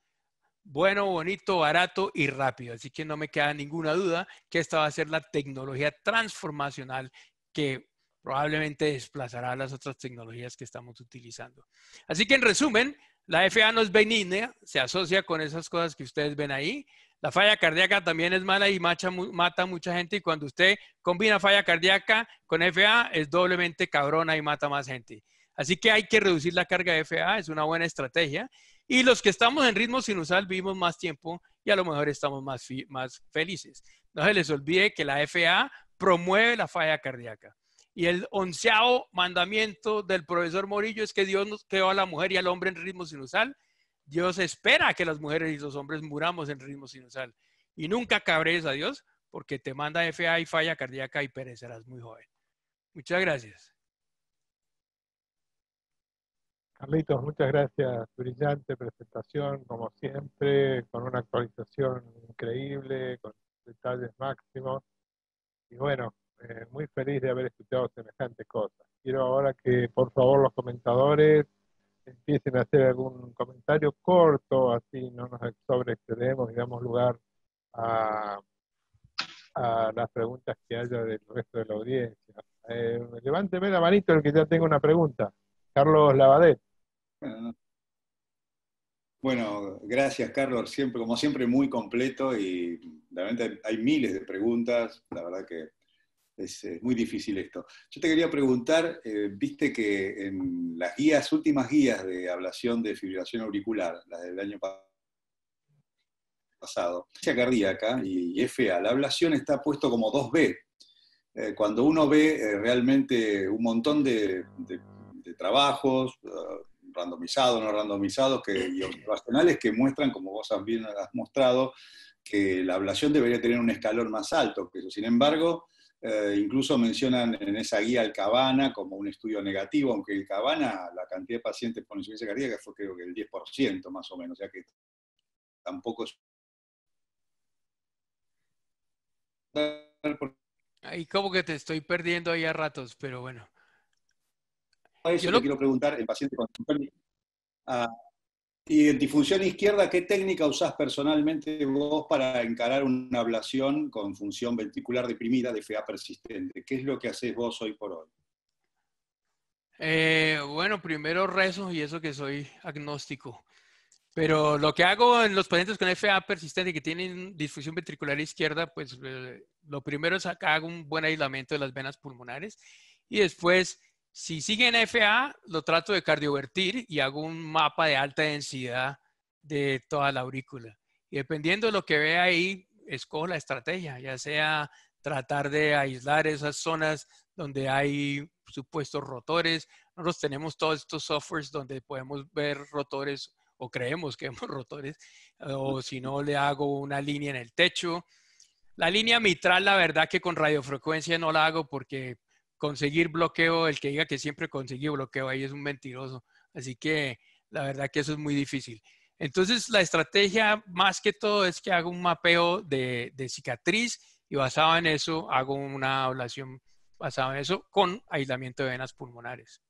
Bueno, bonito, barato y rápido. Así que no me queda ninguna duda que esta va a ser la tecnología transformacional que probablemente desplazará a las otras tecnologías que estamos utilizando. Así que en resumen, la FA no es benigna, se asocia con esas cosas que ustedes ven ahí. La falla cardíaca también es mala y mata mucha gente. Y cuando usted combina falla cardíaca con FA, es doblemente cabrona y mata más gente. Así que hay que reducir la carga de FA, es una buena estrategia. Y los que estamos en ritmo sinusal vivimos más tiempo y a lo mejor estamos más, más felices. No se les olvide que la FA promueve la falla cardíaca. Y el onceavo mandamiento del profesor Morillo es que Dios nos creó a la mujer y al hombre en ritmo sinusal. Dios espera que las mujeres y los hombres muramos en ritmo sinusal. Y nunca cabres a Dios porque te manda FA y falla cardíaca y perecerás muy joven. Muchas gracias. Carlitos, muchas gracias. Brillante presentación, como siempre, con una actualización increíble, con detalles máximos. Y bueno, eh, muy feliz de haber escuchado semejantes cosas Quiero ahora que por favor los comentadores empiecen a hacer algún comentario corto, así no nos sobreexcedemos y damos lugar a, las preguntas que haya del resto de la audiencia. Eh, levánteme la manito el que ya tenga una pregunta. Carlos Lavadet. Bueno, gracias Carlos, siempre, como siempre muy completo y realmente hay miles de preguntas, la verdad que es, muy difícil esto. Yo te quería preguntar, eh, viste que en las guías, últimas guías de ablación de fibrilación auricular, las del año pasado, cardíaca y, FA, la ablación está puesto como 2B. Eh, cuando uno ve eh, realmente un montón de, trabajos, randomizados, no randomizados que, y que muestran, como vos también has mostrado, que la ablación debería tener un escalón más alto que Sin embargo, eh, incluso mencionan en esa guía el Cabana como un estudio negativo, aunque el Cabana, la cantidad de pacientes con insuficiencia cardíaca fue creo que el 10% más o menos, o sea que tampoco es... Ahí como que te estoy perdiendo ahí a ratos, pero bueno. Eso Yo quiero preguntar, el paciente con... Y en difusión izquierda, ¿qué técnica usás personalmente vos para encarar una ablación con función ventricular deprimida de FA persistente? ¿Qué es lo que haces vos hoy por hoy? Eh, bueno, primero rezo y eso que soy agnóstico. Pero lo que hago en los pacientes con FA persistente que tienen difusión ventricular izquierda, pues eh, lo primero es que hago un buen aislamiento de las venas pulmonares y después si sigue en FA, lo trato de cardiovertir y hago un mapa de alta densidad de toda la aurícula. Y dependiendo de lo que vea ahí, escojo la estrategia, ya sea tratar de aislar esas zonas donde hay supuestos rotores. Nosotros tenemos todos estos softwares donde podemos ver rotores o creemos que vemos rotores, o si no le hago una línea en el techo. La línea mitral, la verdad que con radiofrecuencia no la hago porque conseguir bloqueo, el que diga que siempre conseguí bloqueo, ahí es un mentiroso. Así que la verdad que eso es muy difícil. Entonces, la estrategia más que todo es que hago un mapeo de, cicatriz y basado en eso hago una ablación basada en eso con aislamiento de venas pulmonares.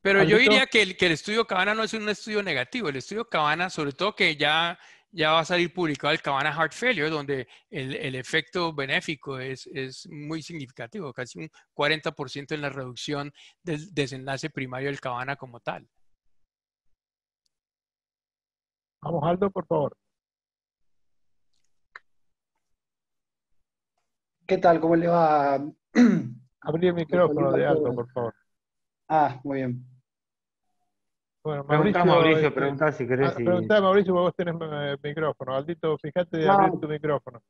Pero yo diría que el, que el estudio Cabana no es un estudio negativo. El estudio Cabana, sobre todo que ya ya va a salir publicado el Cabana Heart Failure, donde el, el efecto benéfico es, es, muy significativo, casi un 40% en la reducción del desenlace primario del Cabana como tal. Vamos, Aldo, por favor. ¿Qué tal? ¿Cómo le va? Abrir el micrófono de Aldo, por favor. Ah, muy bien. Bueno, Mauricio, este, si querés. Ah, Mauricio porque vos tenés micrófono. Aldito, fíjate de tu micrófono.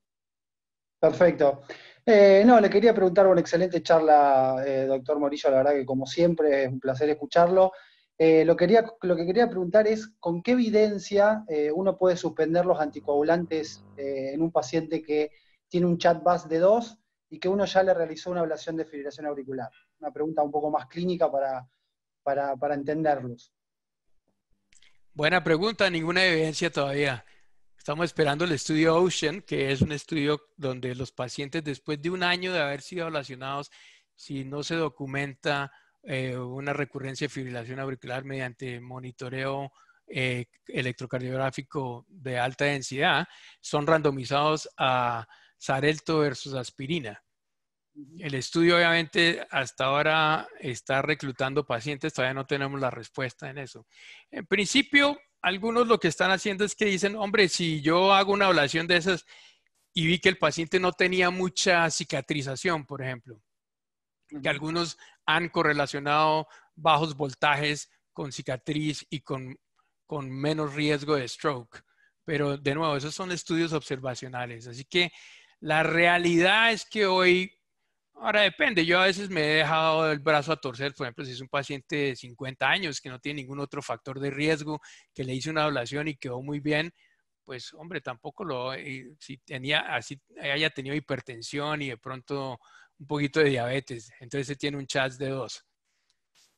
Perfecto. Eh, no, le quería preguntar una excelente charla, eh, doctor Morillo, la verdad que como siempre es un placer escucharlo. Eh, lo, quería, lo que quería preguntar es, ¿con qué evidencia uno puede suspender los anticoagulantes en un paciente que tiene un chat de 2 y que uno ya le realizó una ablación de fibrilación auricular? Una pregunta un poco más clínica para, para, para entenderlos. Buena pregunta, ninguna evidencia todavía. Estamos esperando el estudio Ocean, que es un estudio donde los pacientes después de un año de haber sido ablacionados, si no se documenta eh, una recurrencia de fibrilación auricular mediante monitoreo eh, electrocardiográfico de alta densidad, son randomizados a Sarelto versus aspirina. El estudio obviamente hasta ahora está reclutando pacientes, todavía no tenemos la respuesta en eso. En principio, algunos lo que están haciendo es que dicen, hombre, si yo hago una ablación de esas y vi que el paciente no tenía mucha cicatrización, por ejemplo, que algunos han correlacionado bajos voltajes con cicatriz y con, con menos riesgo de stroke. Pero de nuevo, esos son estudios observacionales. Así que la realidad es que hoy Ahora depende, yo a veces me he dejado el brazo a torcer, por ejemplo, si es un paciente de 50 años que no tiene ningún otro factor de riesgo, que le hice una ablación y quedó muy bien, pues hombre, tampoco lo, eh, si tenía, así haya tenido hipertensión y de pronto un poquito de diabetes, entonces se tiene un chat de dos.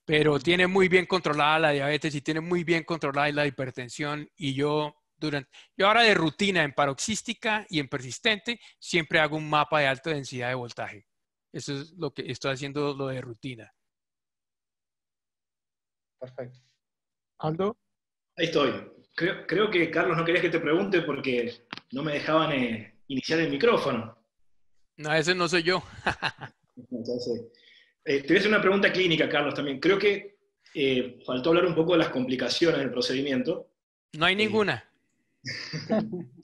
Pero tiene muy bien controlada la diabetes y tiene muy bien controlada la hipertensión y yo durante, yo ahora de rutina en paroxística y en persistente siempre hago un mapa de alta densidad de voltaje eso es lo que estoy haciendo, lo de rutina. Perfecto. Aldo. Ahí estoy. Creo, que, Carlos, no querías que te pregunte porque no me dejaban eh, iniciar el micrófono. No, ese no soy yo. Entonces, eh, te voy a hacer una pregunta clínica, Carlos, también. Creo que eh, faltó hablar un poco de las complicaciones del procedimiento. No hay ninguna.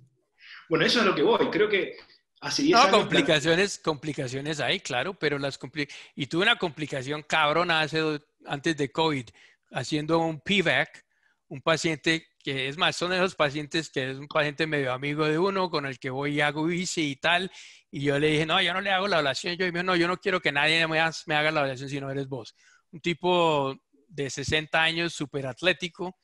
bueno, eso es lo que voy. Creo que no, complicaciones, complicaciones hay, claro, pero las complicaciones... Y tuve una complicación cabrona hace antes de COVID, haciendo un PVAC, un paciente que es más, son esos pacientes que es un paciente medio amigo de uno con el que voy y hago bici y tal. Y yo le dije, no, yo no le hago la evaluación. Yo dije, no, yo no quiero que nadie me, haga, la oración si no eres vos. Un tipo de 60 años, súper atlético,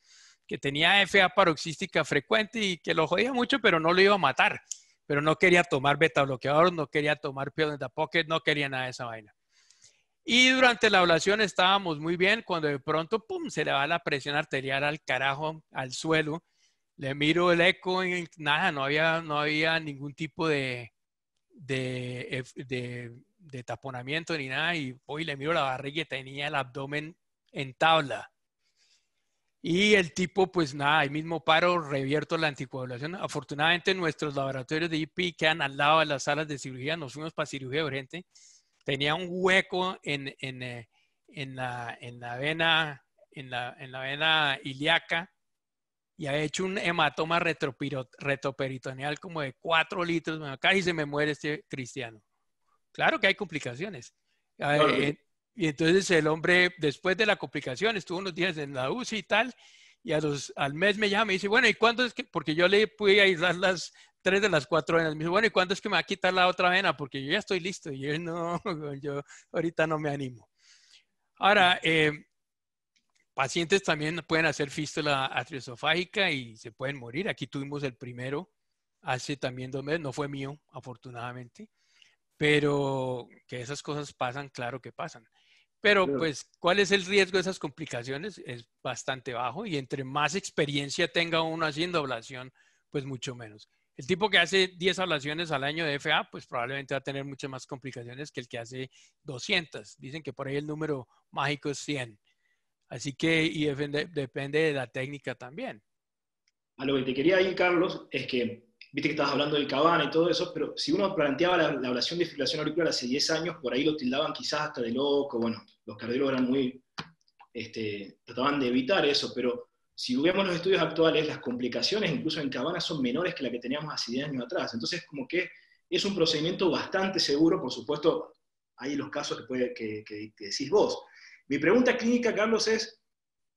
que tenía FA paroxística frecuente y que lo jodía mucho, pero no lo iba a matar pero no quería tomar beta bloqueador, no quería tomar pill de the pocket, no quería nada de esa vaina. Y durante la ablación estábamos muy bien, cuando de pronto, pum, se le va la presión arterial al carajo, al suelo. Le miro el eco, y nada, no había, no había ningún tipo de, de, de taponamiento ni nada. Y hoy le miro la barriga y tenía el abdomen en tabla. Y el tipo, pues nada, el mismo paro, revierto la anticoagulación. Afortunadamente, nuestros laboratorios de IP quedan al lado de las salas de cirugía. Nos fuimos para cirugía urgente. Tenía un hueco en, en, eh, en, la, en la, vena, en, la, en ilíaca y había hecho un hematoma retroperitoneal como de 4 litros. Acá casi se me muere este cristiano. Claro que hay complicaciones. Y entonces el hombre, después de la complicación, estuvo unos días en la UCI y tal, y a los, al mes me llama y dice, bueno, ¿y cuándo es que? Porque yo le pude aislar las tres de las cuatro venas. Me dice, bueno, ¿y cuándo es que me va a quitar la otra vena? Porque yo ya estoy listo. Y yo, no, yo ahorita no me animo. Ahora, eh, pacientes también pueden hacer fístula atriosofágica y se pueden morir. Aquí tuvimos el primero hace también dos meses, no fue mío, afortunadamente, pero que esas cosas pasan, claro que pasan. Pero pues, ¿cuál es el riesgo de esas complicaciones? Es bastante bajo y entre más experiencia tenga uno haciendo ablación, pues mucho menos. El tipo que hace 10 ablaciones al año de FA, pues probablemente va a tener muchas más complicaciones que el que hace 200. Dicen que por ahí el número mágico es 100. Así que y depende, de la técnica también. A lo que te quería ir, Carlos, es que viste que estabas hablando del cabana y todo eso, pero si uno planteaba la, ablación de fibrilación auricular hace 10 años, por ahí lo tildaban quizás hasta de loco, bueno, los cardiólogos eran muy, este, trataban de evitar eso, pero si vemos los estudios actuales, las complicaciones incluso en cabana son menores que la que teníamos hace 10 años atrás, entonces como que es un procedimiento bastante seguro, por supuesto, hay los casos que, puede, que, que, que decís vos. Mi pregunta clínica, Carlos, es,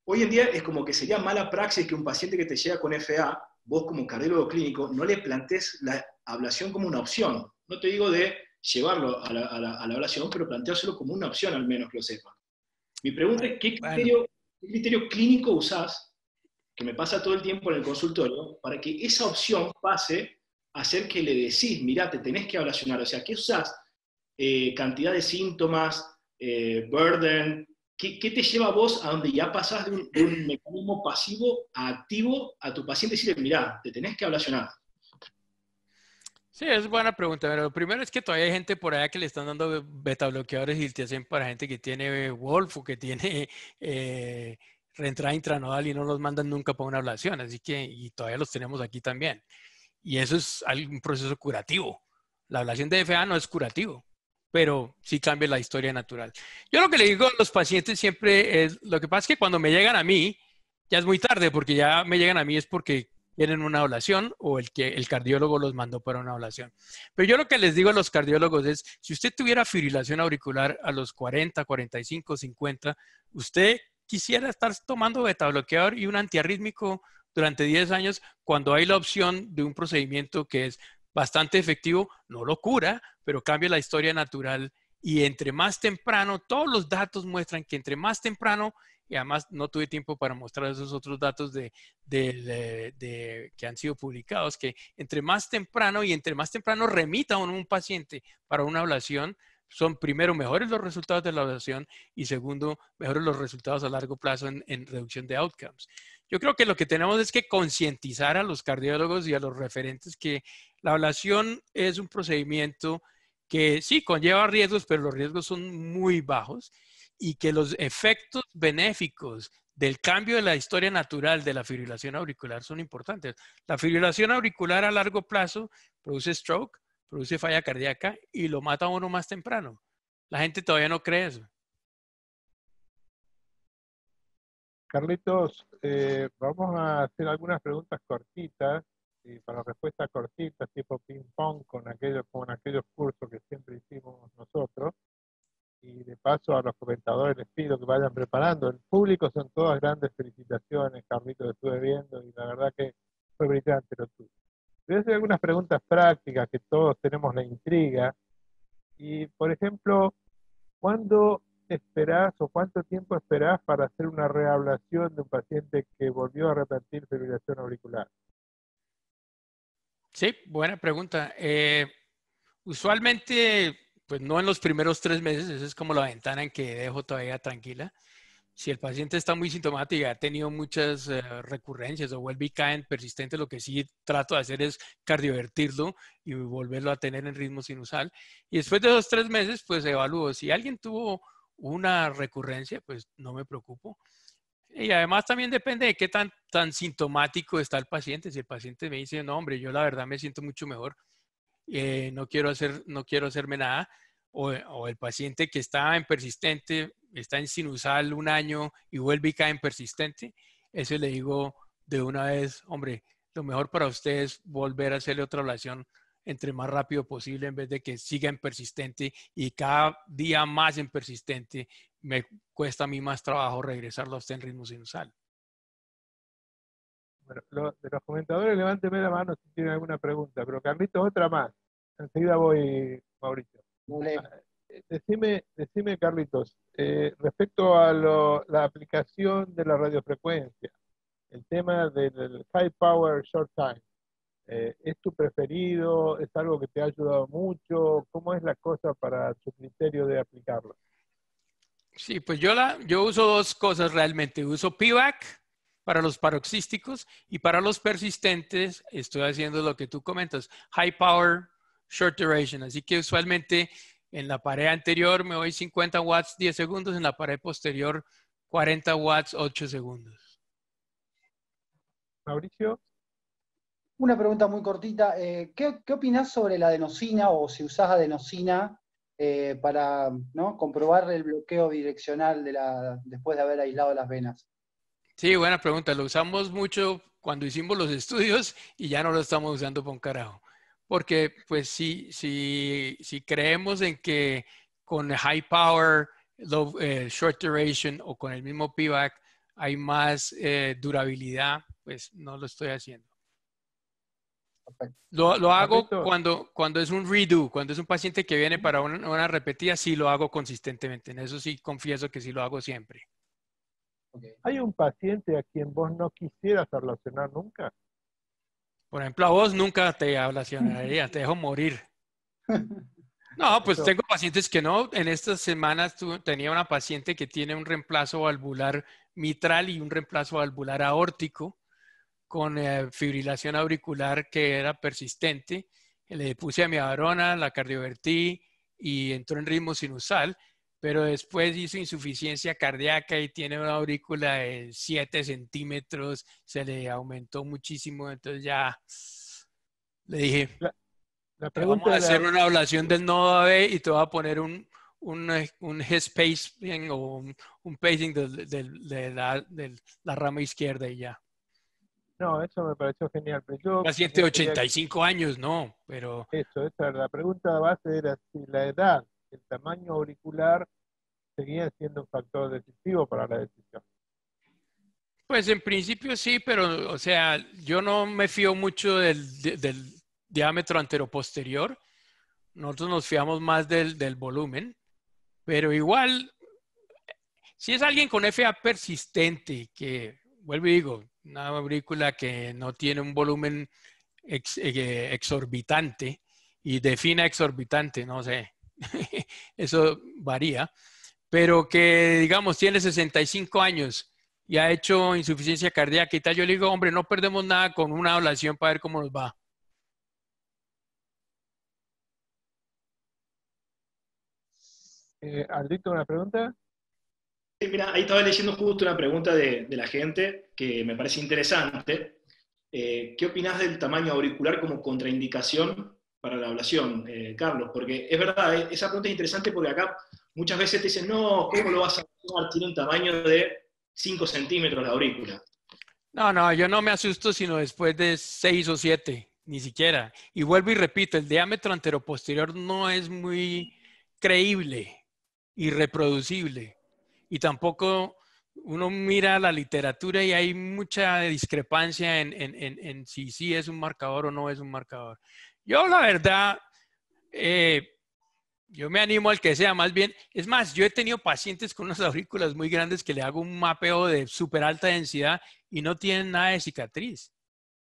hoy en día es como que sería mala praxis que un paciente que te llega con FA vos como cardiólogo clínico no le plantees la ablación como una opción. No te digo de llevarlo a la, ablación, pero planteárselo como una opción al menos que lo sepa. Mi pregunta es, ¿qué criterio, criterio clínico usás, que me pasa todo el tiempo en el consultorio, para que esa opción pase a ser que le decís, mirá, te tenés que ablacionar? O sea, ¿qué usás? Eh, cantidad de síntomas, eh, burden, ¿Qué, te lleva a vos a donde ya pasás de un, mecanismo pasivo a activo a tu paciente y decirle, mira, te tenés que ablacionar? Sí, es buena pregunta. Pero lo primero es que todavía hay gente por allá que le están dando beta bloqueadores y te hacen para gente que tiene Wolf o que tiene eh, reentrada intranodal y no los mandan nunca para una ablación. Así que, y todavía los tenemos aquí también. Y eso es un proceso curativo. La ablación de FA no es curativo pero sí cambia la historia natural. Yo lo que le digo a los pacientes siempre es, lo que pasa es que cuando me llegan a mí, ya es muy tarde, porque ya me llegan a mí es porque tienen una ablación o el, que, el cardiólogo los mandó para una ablación. Pero yo lo que les digo a los cardiólogos es, si usted tuviera fibrilación auricular a los 40, 45, 50, usted quisiera estar tomando betabloqueador y un antiarrítmico durante 10 años cuando hay la opción de un procedimiento que es bastante efectivo, no lo cura, pero cambia la historia natural y entre más temprano, todos los datos muestran que entre más temprano, y además no tuve tiempo para mostrar esos otros datos de, que han sido publicados, que entre más temprano y entre más temprano remita a un, paciente para una ablación, son primero mejores los resultados de la ablación y segundo mejores los resultados a largo plazo en, reducción de outcomes. Yo creo que lo que tenemos es que concientizar a los cardiólogos y a los referentes que la ablación es un procedimiento que sí conlleva riesgos, pero los riesgos son muy bajos y que los efectos benéficos del cambio de la historia natural de la fibrilación auricular son importantes. La fibrilación auricular a largo plazo produce stroke, produce falla cardíaca y lo mata a uno más temprano. La gente todavía no cree eso. Carlitos, eh, vamos a hacer algunas preguntas cortitas y para respuestas cortitas, tipo ping-pong, con aquellos, con aquellos cursos que siempre hicimos nosotros. Y de paso a los comentadores les pido que vayan preparando. El público son todas grandes felicitaciones, Carlito, que estuve viendo y la verdad que fue brillante lo tuyo. Voy a algunas preguntas prácticas que todos tenemos la intriga. Y, por ejemplo, ¿cuándo esperás o cuánto tiempo esperás para hacer una reablación de un paciente que volvió a repetir fibrilación auricular? Sí, buena pregunta. Eh, usualmente, pues no en los primeros tres meses, esa es como la ventana en que dejo todavía tranquila. Si el paciente está muy sintomático y ha tenido muchas eh, recurrencias o vuelve y caen persistente, lo que sí trato de hacer es cardiovertirlo y volverlo a tener en ritmo sinusal. Y después de esos tres meses, pues evalúo. Si alguien tuvo una recurrencia, pues no me preocupo. Y además también depende de qué tan, tan sintomático está el paciente. Si el paciente me dice, no, hombre, yo la verdad me siento mucho mejor, eh, no, quiero hacer, no quiero hacerme nada, o, el paciente que está en persistente, está en sinusal un año y vuelve y cae en persistente, eso le digo de una vez, hombre, lo mejor para usted es volver a hacerle otra ablación entre más rápido posible en vez de que siga en persistente y cada día más en persistente me cuesta a mí más trabajo regresarlo a usted en ritmo sinusal. Bueno, de los comentadores, levánteme la mano si tienen alguna pregunta. Pero Carlitos, otra más. Enseguida voy, Mauricio. Ah, eh, decime, decime Carlitos, eh, respecto a la aplicación de la radiofrecuencia, el tema del high power short time, eh, ¿es tu preferido? ¿Es algo que te ha ayudado mucho? ¿Cómo es la cosa para su criterio de aplicarlo? Sí, pues yo, la, yo uso dos cosas realmente. Uso PIVAC para los paroxísticos y para los persistentes estoy haciendo lo que tú comentas, high power, short duration. Así que usualmente en la pared anterior me doy 50 watts 10 segundos, en la pared posterior 40 watts 8 segundos. Mauricio. Una pregunta muy cortita. Eh, ¿Qué opinas sobre la adenosina o si usas adenosina eh, para ¿no? comprobar el bloqueo direccional de la, después de haber aislado las venas? Sí, buena pregunta. Lo usamos mucho cuando hicimos los estudios y ya no lo estamos usando por un carajo. Porque pues si, si, si creemos en que con high power, eh, short duration o con el mismo PIVAC hay más eh, durabilidad, pues no lo estoy haciendo. Lo, hago cuando, cuando es un redo, cuando es un paciente que viene para una, una, repetida, sí lo hago consistentemente. En eso sí confieso que sí lo hago siempre. ¿Hay un paciente a quien vos no quisieras relacionar nunca? Por ejemplo, a vos nunca te relacionaría, te dejo morir. No, pues tengo pacientes que no. En estas semanas tu, tenía una paciente que tiene un reemplazo valvular mitral y un reemplazo valvular aórtico con eh, fibrilación auricular que era persistente. Le puse a mi varona, la cardiovertí y entró en ritmo sinusal, pero después hizo insuficiencia cardíaca y tiene una aurícula de 7 centímetros, se le aumentó muchísimo, entonces ya le dije, la, vamos a hacer una ablación del nodo AB y te voy a poner un, un, un o un, pacing de la rama izquierda y ya. No, eso me pareció genial. Yo, Casi 85 años, no, pero... Eso, esa la pregunta de base era si la edad, el tamaño auricular, seguía siendo un factor decisivo para la decisión. Pues en principio sí, pero, o sea, yo no me fío mucho del, diámetro anteroposterior. Nosotros nos fiamos más del, del volumen, pero igual, si es alguien con FA persistente que vuelvo y digo, una aurícula que no tiene un volumen eh, exorbitante y defina exorbitante, no sé, eso varía, pero que digamos tiene 65 años y ha hecho insuficiencia cardíaca y tal, yo le digo, hombre, no perdemos nada con una ablación para ver cómo nos va. Eh, Ardito, una pregunta ahí estaba leyendo justo una pregunta de, la gente que me parece interesante. Eh, ¿Qué opinás del tamaño auricular como contraindicación para la ablación, eh, Carlos? Porque es verdad, eh, esa pregunta es interesante porque acá muchas veces te dicen, no, ¿cómo lo vas a tomar? Tiene un tamaño de 5 centímetros la aurícula. No, no, yo no me asusto sino después de 6 o 7, ni siquiera. Y vuelvo y repito, el diámetro anteroposterior no es muy creíble y reproducible y tampoco uno mira la literatura y hay mucha discrepancia en, en, en, si sí es un marcador o no es un marcador. Yo la verdad, eh, yo me animo al que sea, más bien, es más, yo he tenido pacientes con unas aurículas muy grandes que le hago un mapeo de súper alta densidad y no tienen nada de cicatriz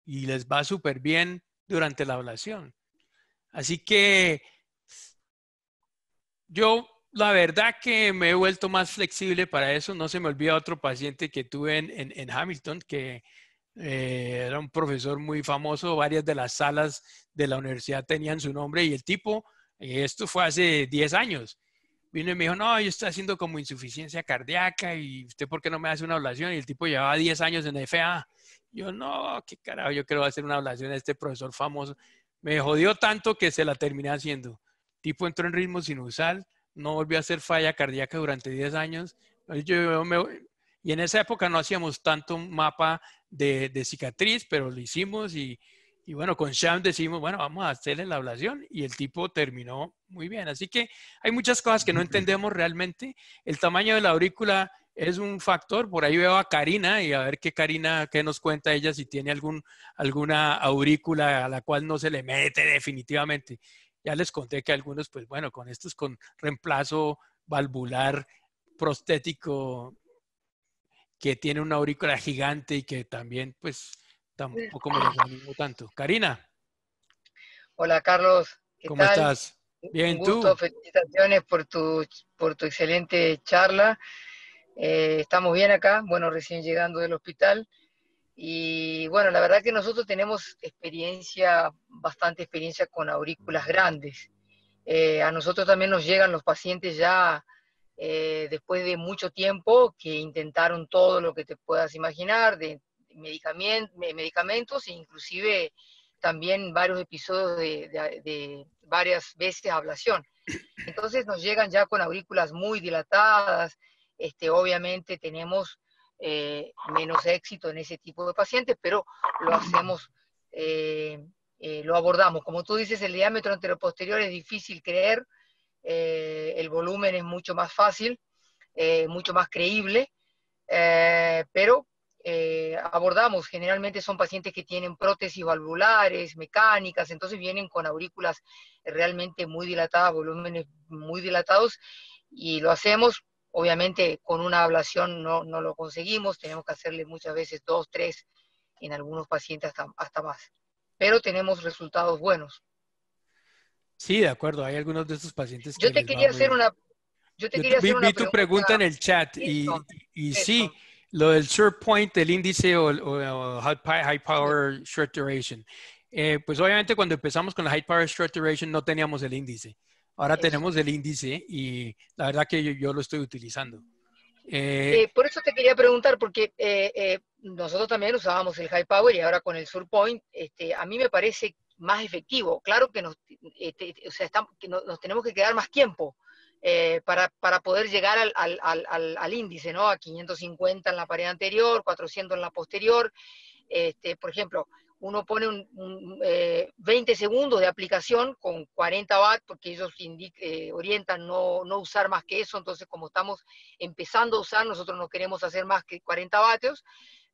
y les va súper bien durante la ablación. Así que yo la verdad que me he vuelto más flexible para eso. No se me olvida otro paciente que tuve en, en, Hamilton, que eh, era un profesor muy famoso. Varias de las salas de la universidad tenían su nombre y el tipo, eh, esto fue hace 10 años, vino y me dijo, no, yo estoy haciendo como insuficiencia cardíaca y usted por qué no me hace una ablación. Y el tipo llevaba 10 años en FA. Yo, no, qué carajo, yo quiero hacer una ablación a este profesor famoso. Me jodió tanto que se la terminé haciendo. El tipo entró en ritmo sinusal no volvió a hacer falla cardíaca durante 10 años. y en esa época no hacíamos tanto mapa de, cicatriz, pero lo hicimos y, bueno, con Sean decimos, bueno, vamos a hacerle la ablación y el tipo terminó muy bien. Así que hay muchas cosas que no entendemos realmente. El tamaño de la aurícula es un factor. Por ahí veo a Karina y a ver qué Karina, qué nos cuenta ella, si tiene algún, alguna aurícula a la cual no se le mete definitivamente. Ya les conté que algunos, pues bueno, con estos con reemplazo valvular prostético que tiene una aurícula gigante y que también, pues, tampoco me lo animo tanto. Karina. Hola, Carlos. ¿Cómo estás? Bien, Un gusto, Felicitaciones por tu, por tu excelente charla. Eh, estamos bien acá, bueno, recién llegando del hospital. Y bueno, la verdad que nosotros tenemos experiencia, bastante experiencia con aurículas grandes. Eh, a nosotros también nos llegan los pacientes ya eh, después de mucho tiempo que intentaron todo lo que te puedas imaginar, de medicamentos e inclusive también varios episodios de, de, varias veces ablación. Entonces nos llegan ya con aurículas muy dilatadas, este, obviamente tenemos eh, menos éxito en ese tipo de pacientes, pero lo hacemos, eh, eh, lo abordamos. Como tú dices, el diámetro anteroposterior es difícil creer, el volumen es mucho más fácil, mucho más creíble, pero abordamos, generalmente son pacientes que tienen prótesis valvulares, mecánicas, entonces vienen con aurículas realmente muy dilatadas, volúmenes muy dilatados, y lo hacemos Obviamente con una ablación no, no, lo conseguimos, tenemos que hacerle muchas veces dos, tres, en algunos pacientes hasta, más. Pero tenemos resultados buenos. Sí, de acuerdo, hay algunos de estos pacientes que... Yo te quería hacer una... Yo te quería hacer una vi tu pregunta en el chat y, sí, lo del short point, el índice o, high power short duration. Eh, pues obviamente cuando empezamos con la high power short duration no teníamos el índice. Ahora tenemos el índice y la verdad que yo, lo estoy utilizando. Eh, eh, por eso te quería preguntar, porque eh, nosotros también usábamos el High Power y ahora con el Surpoint, este, a mí me parece más efectivo. Claro que nos, este, o sea, nos, tenemos que quedar más tiempo para, para, poder llegar al, al, al, al, índice, ¿no? A 550 en la pared anterior, 400 en la posterior. Este, por ejemplo, uno pone un, 20 eh, segundos de aplicación con 40 watts, porque ellos eh, orientan no, usar más que eso, entonces como estamos empezando a usar, nosotros no queremos hacer más que 40 vatios,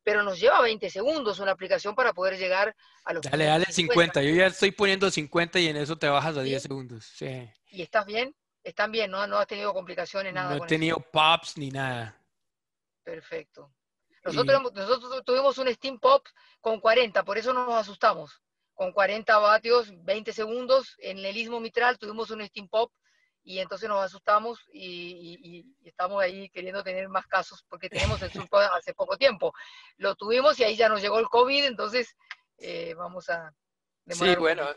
pero nos lleva 20 segundos una aplicación para poder llegar a los... Dale, dale 50. yo ya estoy poniendo 50 y en eso te bajas a 10 segundos. Sí. ¿Y estás bien? ¿Están bien? ¿No, has tenido complicaciones, nada? No he tenido pops ni nada. Perfecto. Nosotros, tuvimos un steam pop con 40, por eso nos asustamos. Con 40 vatios, 20 segundos, en el istmo mitral tuvimos un steam pop y entonces nos asustamos y, estamos ahí queriendo tener más casos porque tenemos el surco hace poco tiempo. Lo tuvimos y ahí ya nos llegó el COVID, entonces eh, vamos a... Demorar sí, bueno,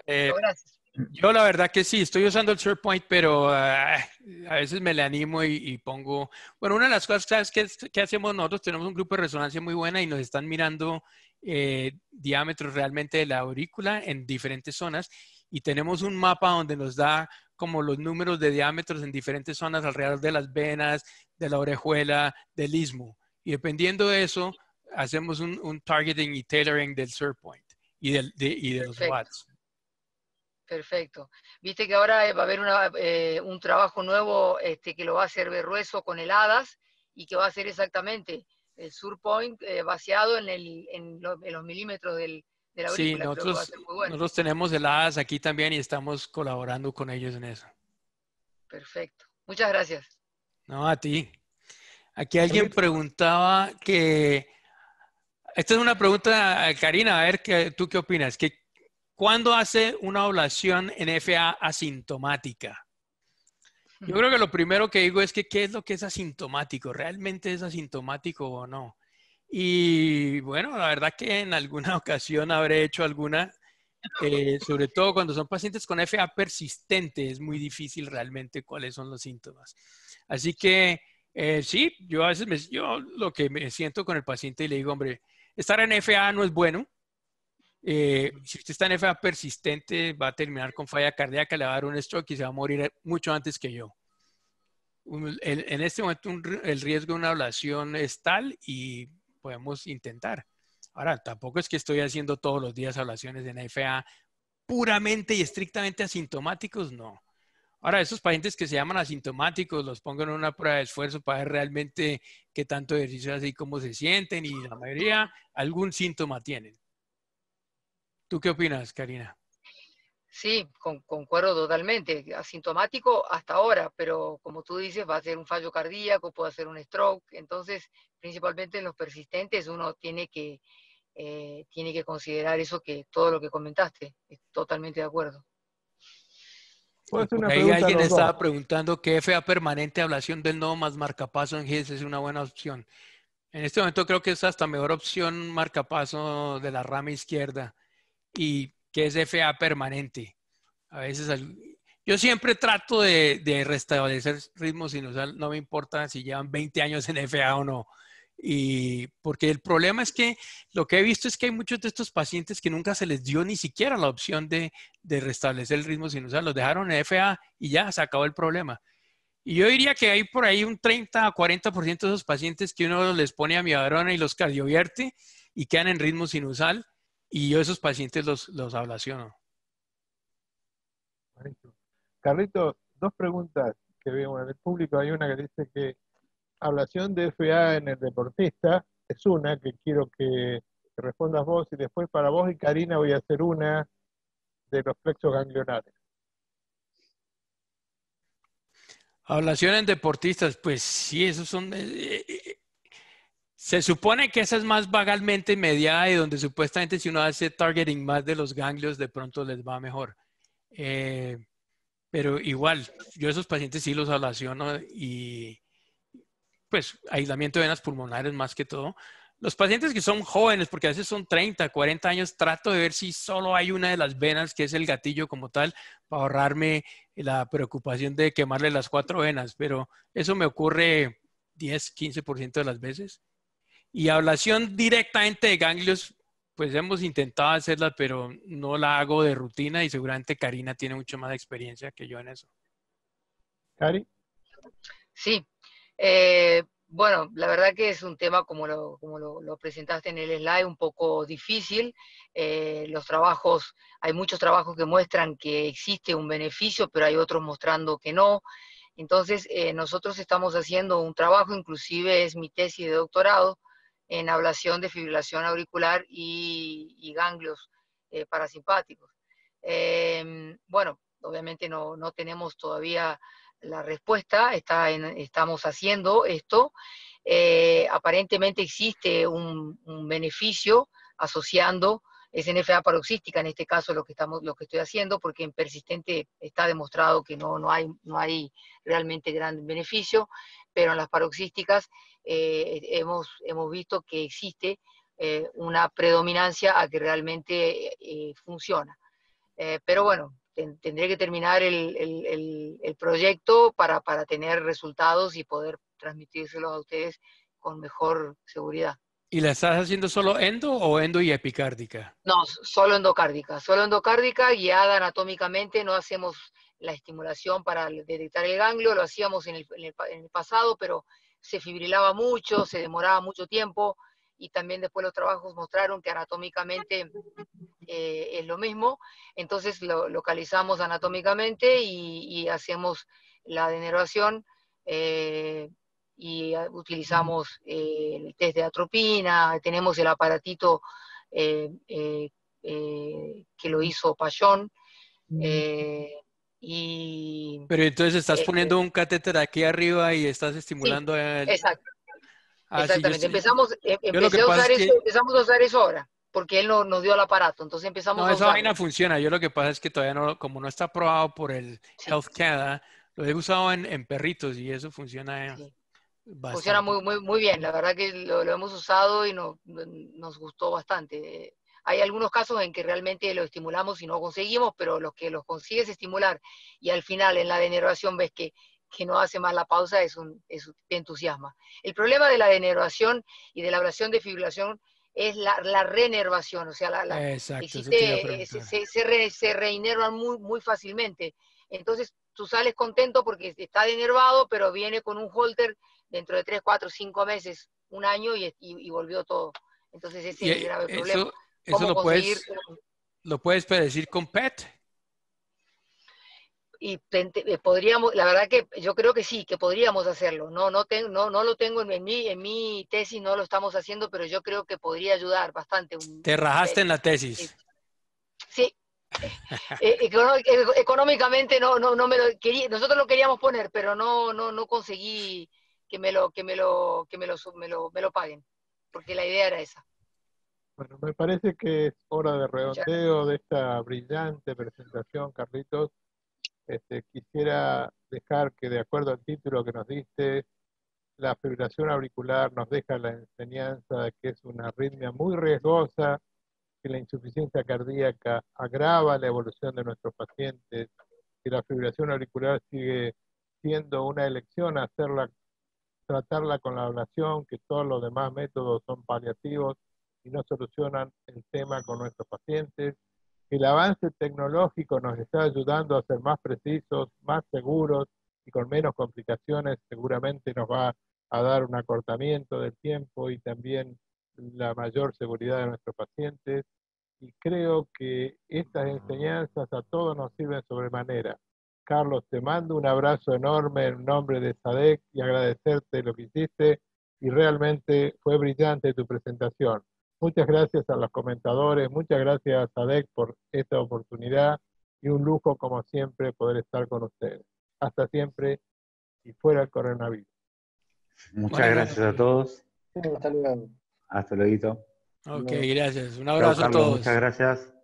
yo la verdad que sí, estoy usando el SharePoint, pero ah, a veces me le animo y, pongo, bueno, una de las cosas que que hacemos nosotros, tenemos un grupo de resonancia muy buena y nos están mirando eh, diámetros realmente de la aurícula en diferentes zonas y tenemos un mapa donde nos da como los números de diámetros en diferentes zonas alrededor de las venas, de la orejuela, del istmo. Y dependiendo de eso, hacemos un, targeting y tailoring del SharePoint y, de, los watts. Perfecto. Viste que ahora eh, va a haber eh, un trabajo nuevo este, que lo va a hacer Berrueso con heladas y que va a ser exactamente el Surpoint eh, vaciado en, el, en, los milímetros del, de la Sí, nosotros, nosotros tenemos heladas aquí también y estamos colaborando con ellos en eso. Perfecto. Muchas gracias. No, a ti. Aquí alguien preguntaba que... Esta es una pregunta, eh, Karina, a ver, ¿tú qué opinas? ¿Qué, ¿Cuándo hace una ablación en FA asintomática? Yo creo que lo primero que digo es que qué es lo que es asintomático, realmente es asintomático o no. Y bueno, la verdad que en alguna ocasión habré hecho alguna, eh, sobre todo cuando son pacientes con FA persistente, es muy difícil realmente cuáles son los síntomas. Así que eh, sí, yo a veces me, yo lo que me siento con el paciente y le digo, hombre, estar en FA no es bueno, eh, si usted está en FA persistente, va a terminar con falla cardíaca, le va a dar un stroke y se va a morir eh, mucho antes que yo. en este momento el riesgo de una ablación es tal y podemos intentar. Ahora, tampoco es que estoy haciendo todos los días ablaciones en FA puramente y estrictamente asintomáticos, no. Ahora, esos pacientes que se llaman asintomáticos, los pongo en una prueba de esfuerzo para ver realmente qué tanto ejercicio hace y cómo se sienten y la mayoría algún síntoma tienen. ¿Tú qué opinas, Karina? Sí, con, concuerdo totalmente. Asintomático hasta ahora, pero como tú dices, va a ser un fallo cardíaco, puede ser un stroke. Entonces, principalmente en los persistentes, uno tiene que, eh, tiene que considerar eso que todo lo que comentaste. Totalmente de acuerdo. Hay ahí alguien estaba preguntando qué FA permanente, ablación del nodo más marcapaso en GIS es una buena opción. En este momento creo que es hasta mejor opción marcapaso de la rama izquierda y que es FA permanente. A veces yo siempre trato de, restablecer ritmo sinusal no, me importa si llevan 20 años en FA o no. Y porque el problema es que lo que he visto es que hay muchos de estos pacientes que nunca se les dio ni siquiera la opción de, de restablecer el ritmo sinusal. Los dejaron en FA y ya se acabó el problema. Y yo diría que hay por ahí un 30 a 40% de esos pacientes que uno les pone a mi varona y los cardiovierte y quedan en ritmo sinusal y yo esos pacientes los, los ablaciono. Carlito, dos preguntas que veo en el público. Hay una que dice que ablación de FA en el deportista es una que quiero que, respondas vos y después para vos y Karina voy a hacer una de los plexos ganglionares. Ablación en deportistas, pues sí, esos son, eh, eh, se supone que esa es más vagalmente mediada y donde supuestamente si uno hace targeting más de los ganglios, de pronto les va mejor. Eh, pero igual, yo esos pacientes sí los alaciono y pues aislamiento de venas pulmonares más que todo. Los pacientes que son jóvenes, porque a veces son 30, 40 años, trato de ver si solo hay una de las venas que es el gatillo como tal, para ahorrarme la preocupación de quemarle las cuatro venas, pero eso me ocurre 10, 15% de las veces. Y hablación directamente de ganglios, pues hemos intentado hacerla, pero no la hago de rutina y seguramente Karina tiene mucho más experiencia que yo en eso. Cari. Sí. Eh, bueno, la verdad que es un tema, como lo, como lo, presentaste en el slide, un poco difícil. Eh, los trabajos, hay muchos trabajos que muestran que existe un beneficio, pero hay otros mostrando que no. Entonces, eh, nosotros estamos haciendo un trabajo, inclusive es mi tesis de doctorado, en ablación de fibrilación auricular y, ganglios eh, parasimpáticos. Em, bueno, obviamente no, no, tenemos todavía la respuesta, estamos haciendo esto. Eh, aparentemente existe un, beneficio asociando SNFA paroxística, en este caso lo que, estamos, lo que estoy haciendo, porque en persistente está demostrado que no, no, hay, no hay realmente gran beneficio, pero en las paroxísticas eh, hemos, hemos visto que existe eh, una predominancia a que realmente eh, funciona. pero bueno, tendré que terminar el, el, proyecto para, para, tener resultados y poder transmitírselos a ustedes con mejor seguridad. ¿Y la estás haciendo solo endo o endo y epicárdica? No, solo endocárdica. Solo endocárdica guiada anatómicamente, no hacemos la estimulación para detectar el ganglio, lo hacíamos en el, en el pasado, pero se fibrilaba mucho, se demoraba mucho tiempo y también después los trabajos mostraron que anatómicamente eh, es lo mismo. Entonces lo localizamos anatómicamente y, hacemos la denervación eh, y utilizamos eh, el test de atropina, tenemos el aparatito que lo hizo Payón. Mm. Pero entonces estás eh, poniendo eh, un catéter aquí arriba y estás estimulando el... Exacto. Ah, empezamos, em, a usar eso, empezamos a usar eso ahora, porque él no, nos dio el aparato. Entonces empezamos no, esa vaina funciona. Yo lo que pasa es que todavía no, como no está aprobado por el Health Canada, lo he usado en, perritos y eso funciona. Funciona muy, muy, muy bien, la verdad que lo, hemos usado y nos gustó bastante. Hay algunos casos en que realmente lo estimulamos y no conseguimos, pero los que los consigues estimular y al final en la denervación ves que, que no hace más la pausa, es un, es, entusiasma. El problema de la denervación y de la oración de fibrilación es la, la renervación, o sea, la, eh, se, se, re, reinervan muy, muy fácilmente. Entonces tú sales contento porque está denervado, pero viene con un holter dentro de 3, 4, 5 meses, un año y, volvió todo. Entonces ese es el grave problema. Eso lo puedes, lo puedes predecir con PET. Y eh, podríamos, la verdad que yo creo que sí, que podríamos hacerlo. No, no, tengo, no, lo tengo en, mi, en mi tesis, no lo estamos haciendo, pero yo creo que podría ayudar bastante. Te rajaste en la tesis. Sí, eh, eh, económicamente no, no, no me nosotros lo queríamos poner, pero no, no, no conseguí que me lo, que me lo, que me lo, me lo, me lo paguen, porque la idea era esa. Bueno, me parece que es hora de redondeo de esta brillante presentación, Carlitos. Este, quisiera dejar que, de acuerdo al título que nos diste, la fibrilación auricular nos deja la enseñanza de que es una arritmia muy riesgosa, que la insuficiencia cardíaca agrava la evolución de nuestros pacientes, que la fibrilación auricular sigue siendo una elección hacerla, tratarla con la ablación, que todos los demás métodos son paliativos y no solucionan el tema con nuestros pacientes, el avance tecnológico nos está ayudando a ser más precisos, más seguros y con menos complicaciones, seguramente nos va a dar un acortamiento del tiempo y también la mayor seguridad de nuestros pacientes. Y creo que estas enseñanzas a todos nos sirven sobremanera. Carlos, te mando un abrazo enorme en nombre de SADEC y agradecerte lo que hiciste y realmente fue brillante tu presentación. Muchas gracias a los comentadores, muchas gracias a DEC por esta oportunidad y un lujo como siempre poder estar con ustedes. Hasta siempre y fuera el coronavirus. Muchas gracias a todos. Hasta luego. Hasta Ok, gracias. Un abrazo a todos. Muchas gracias.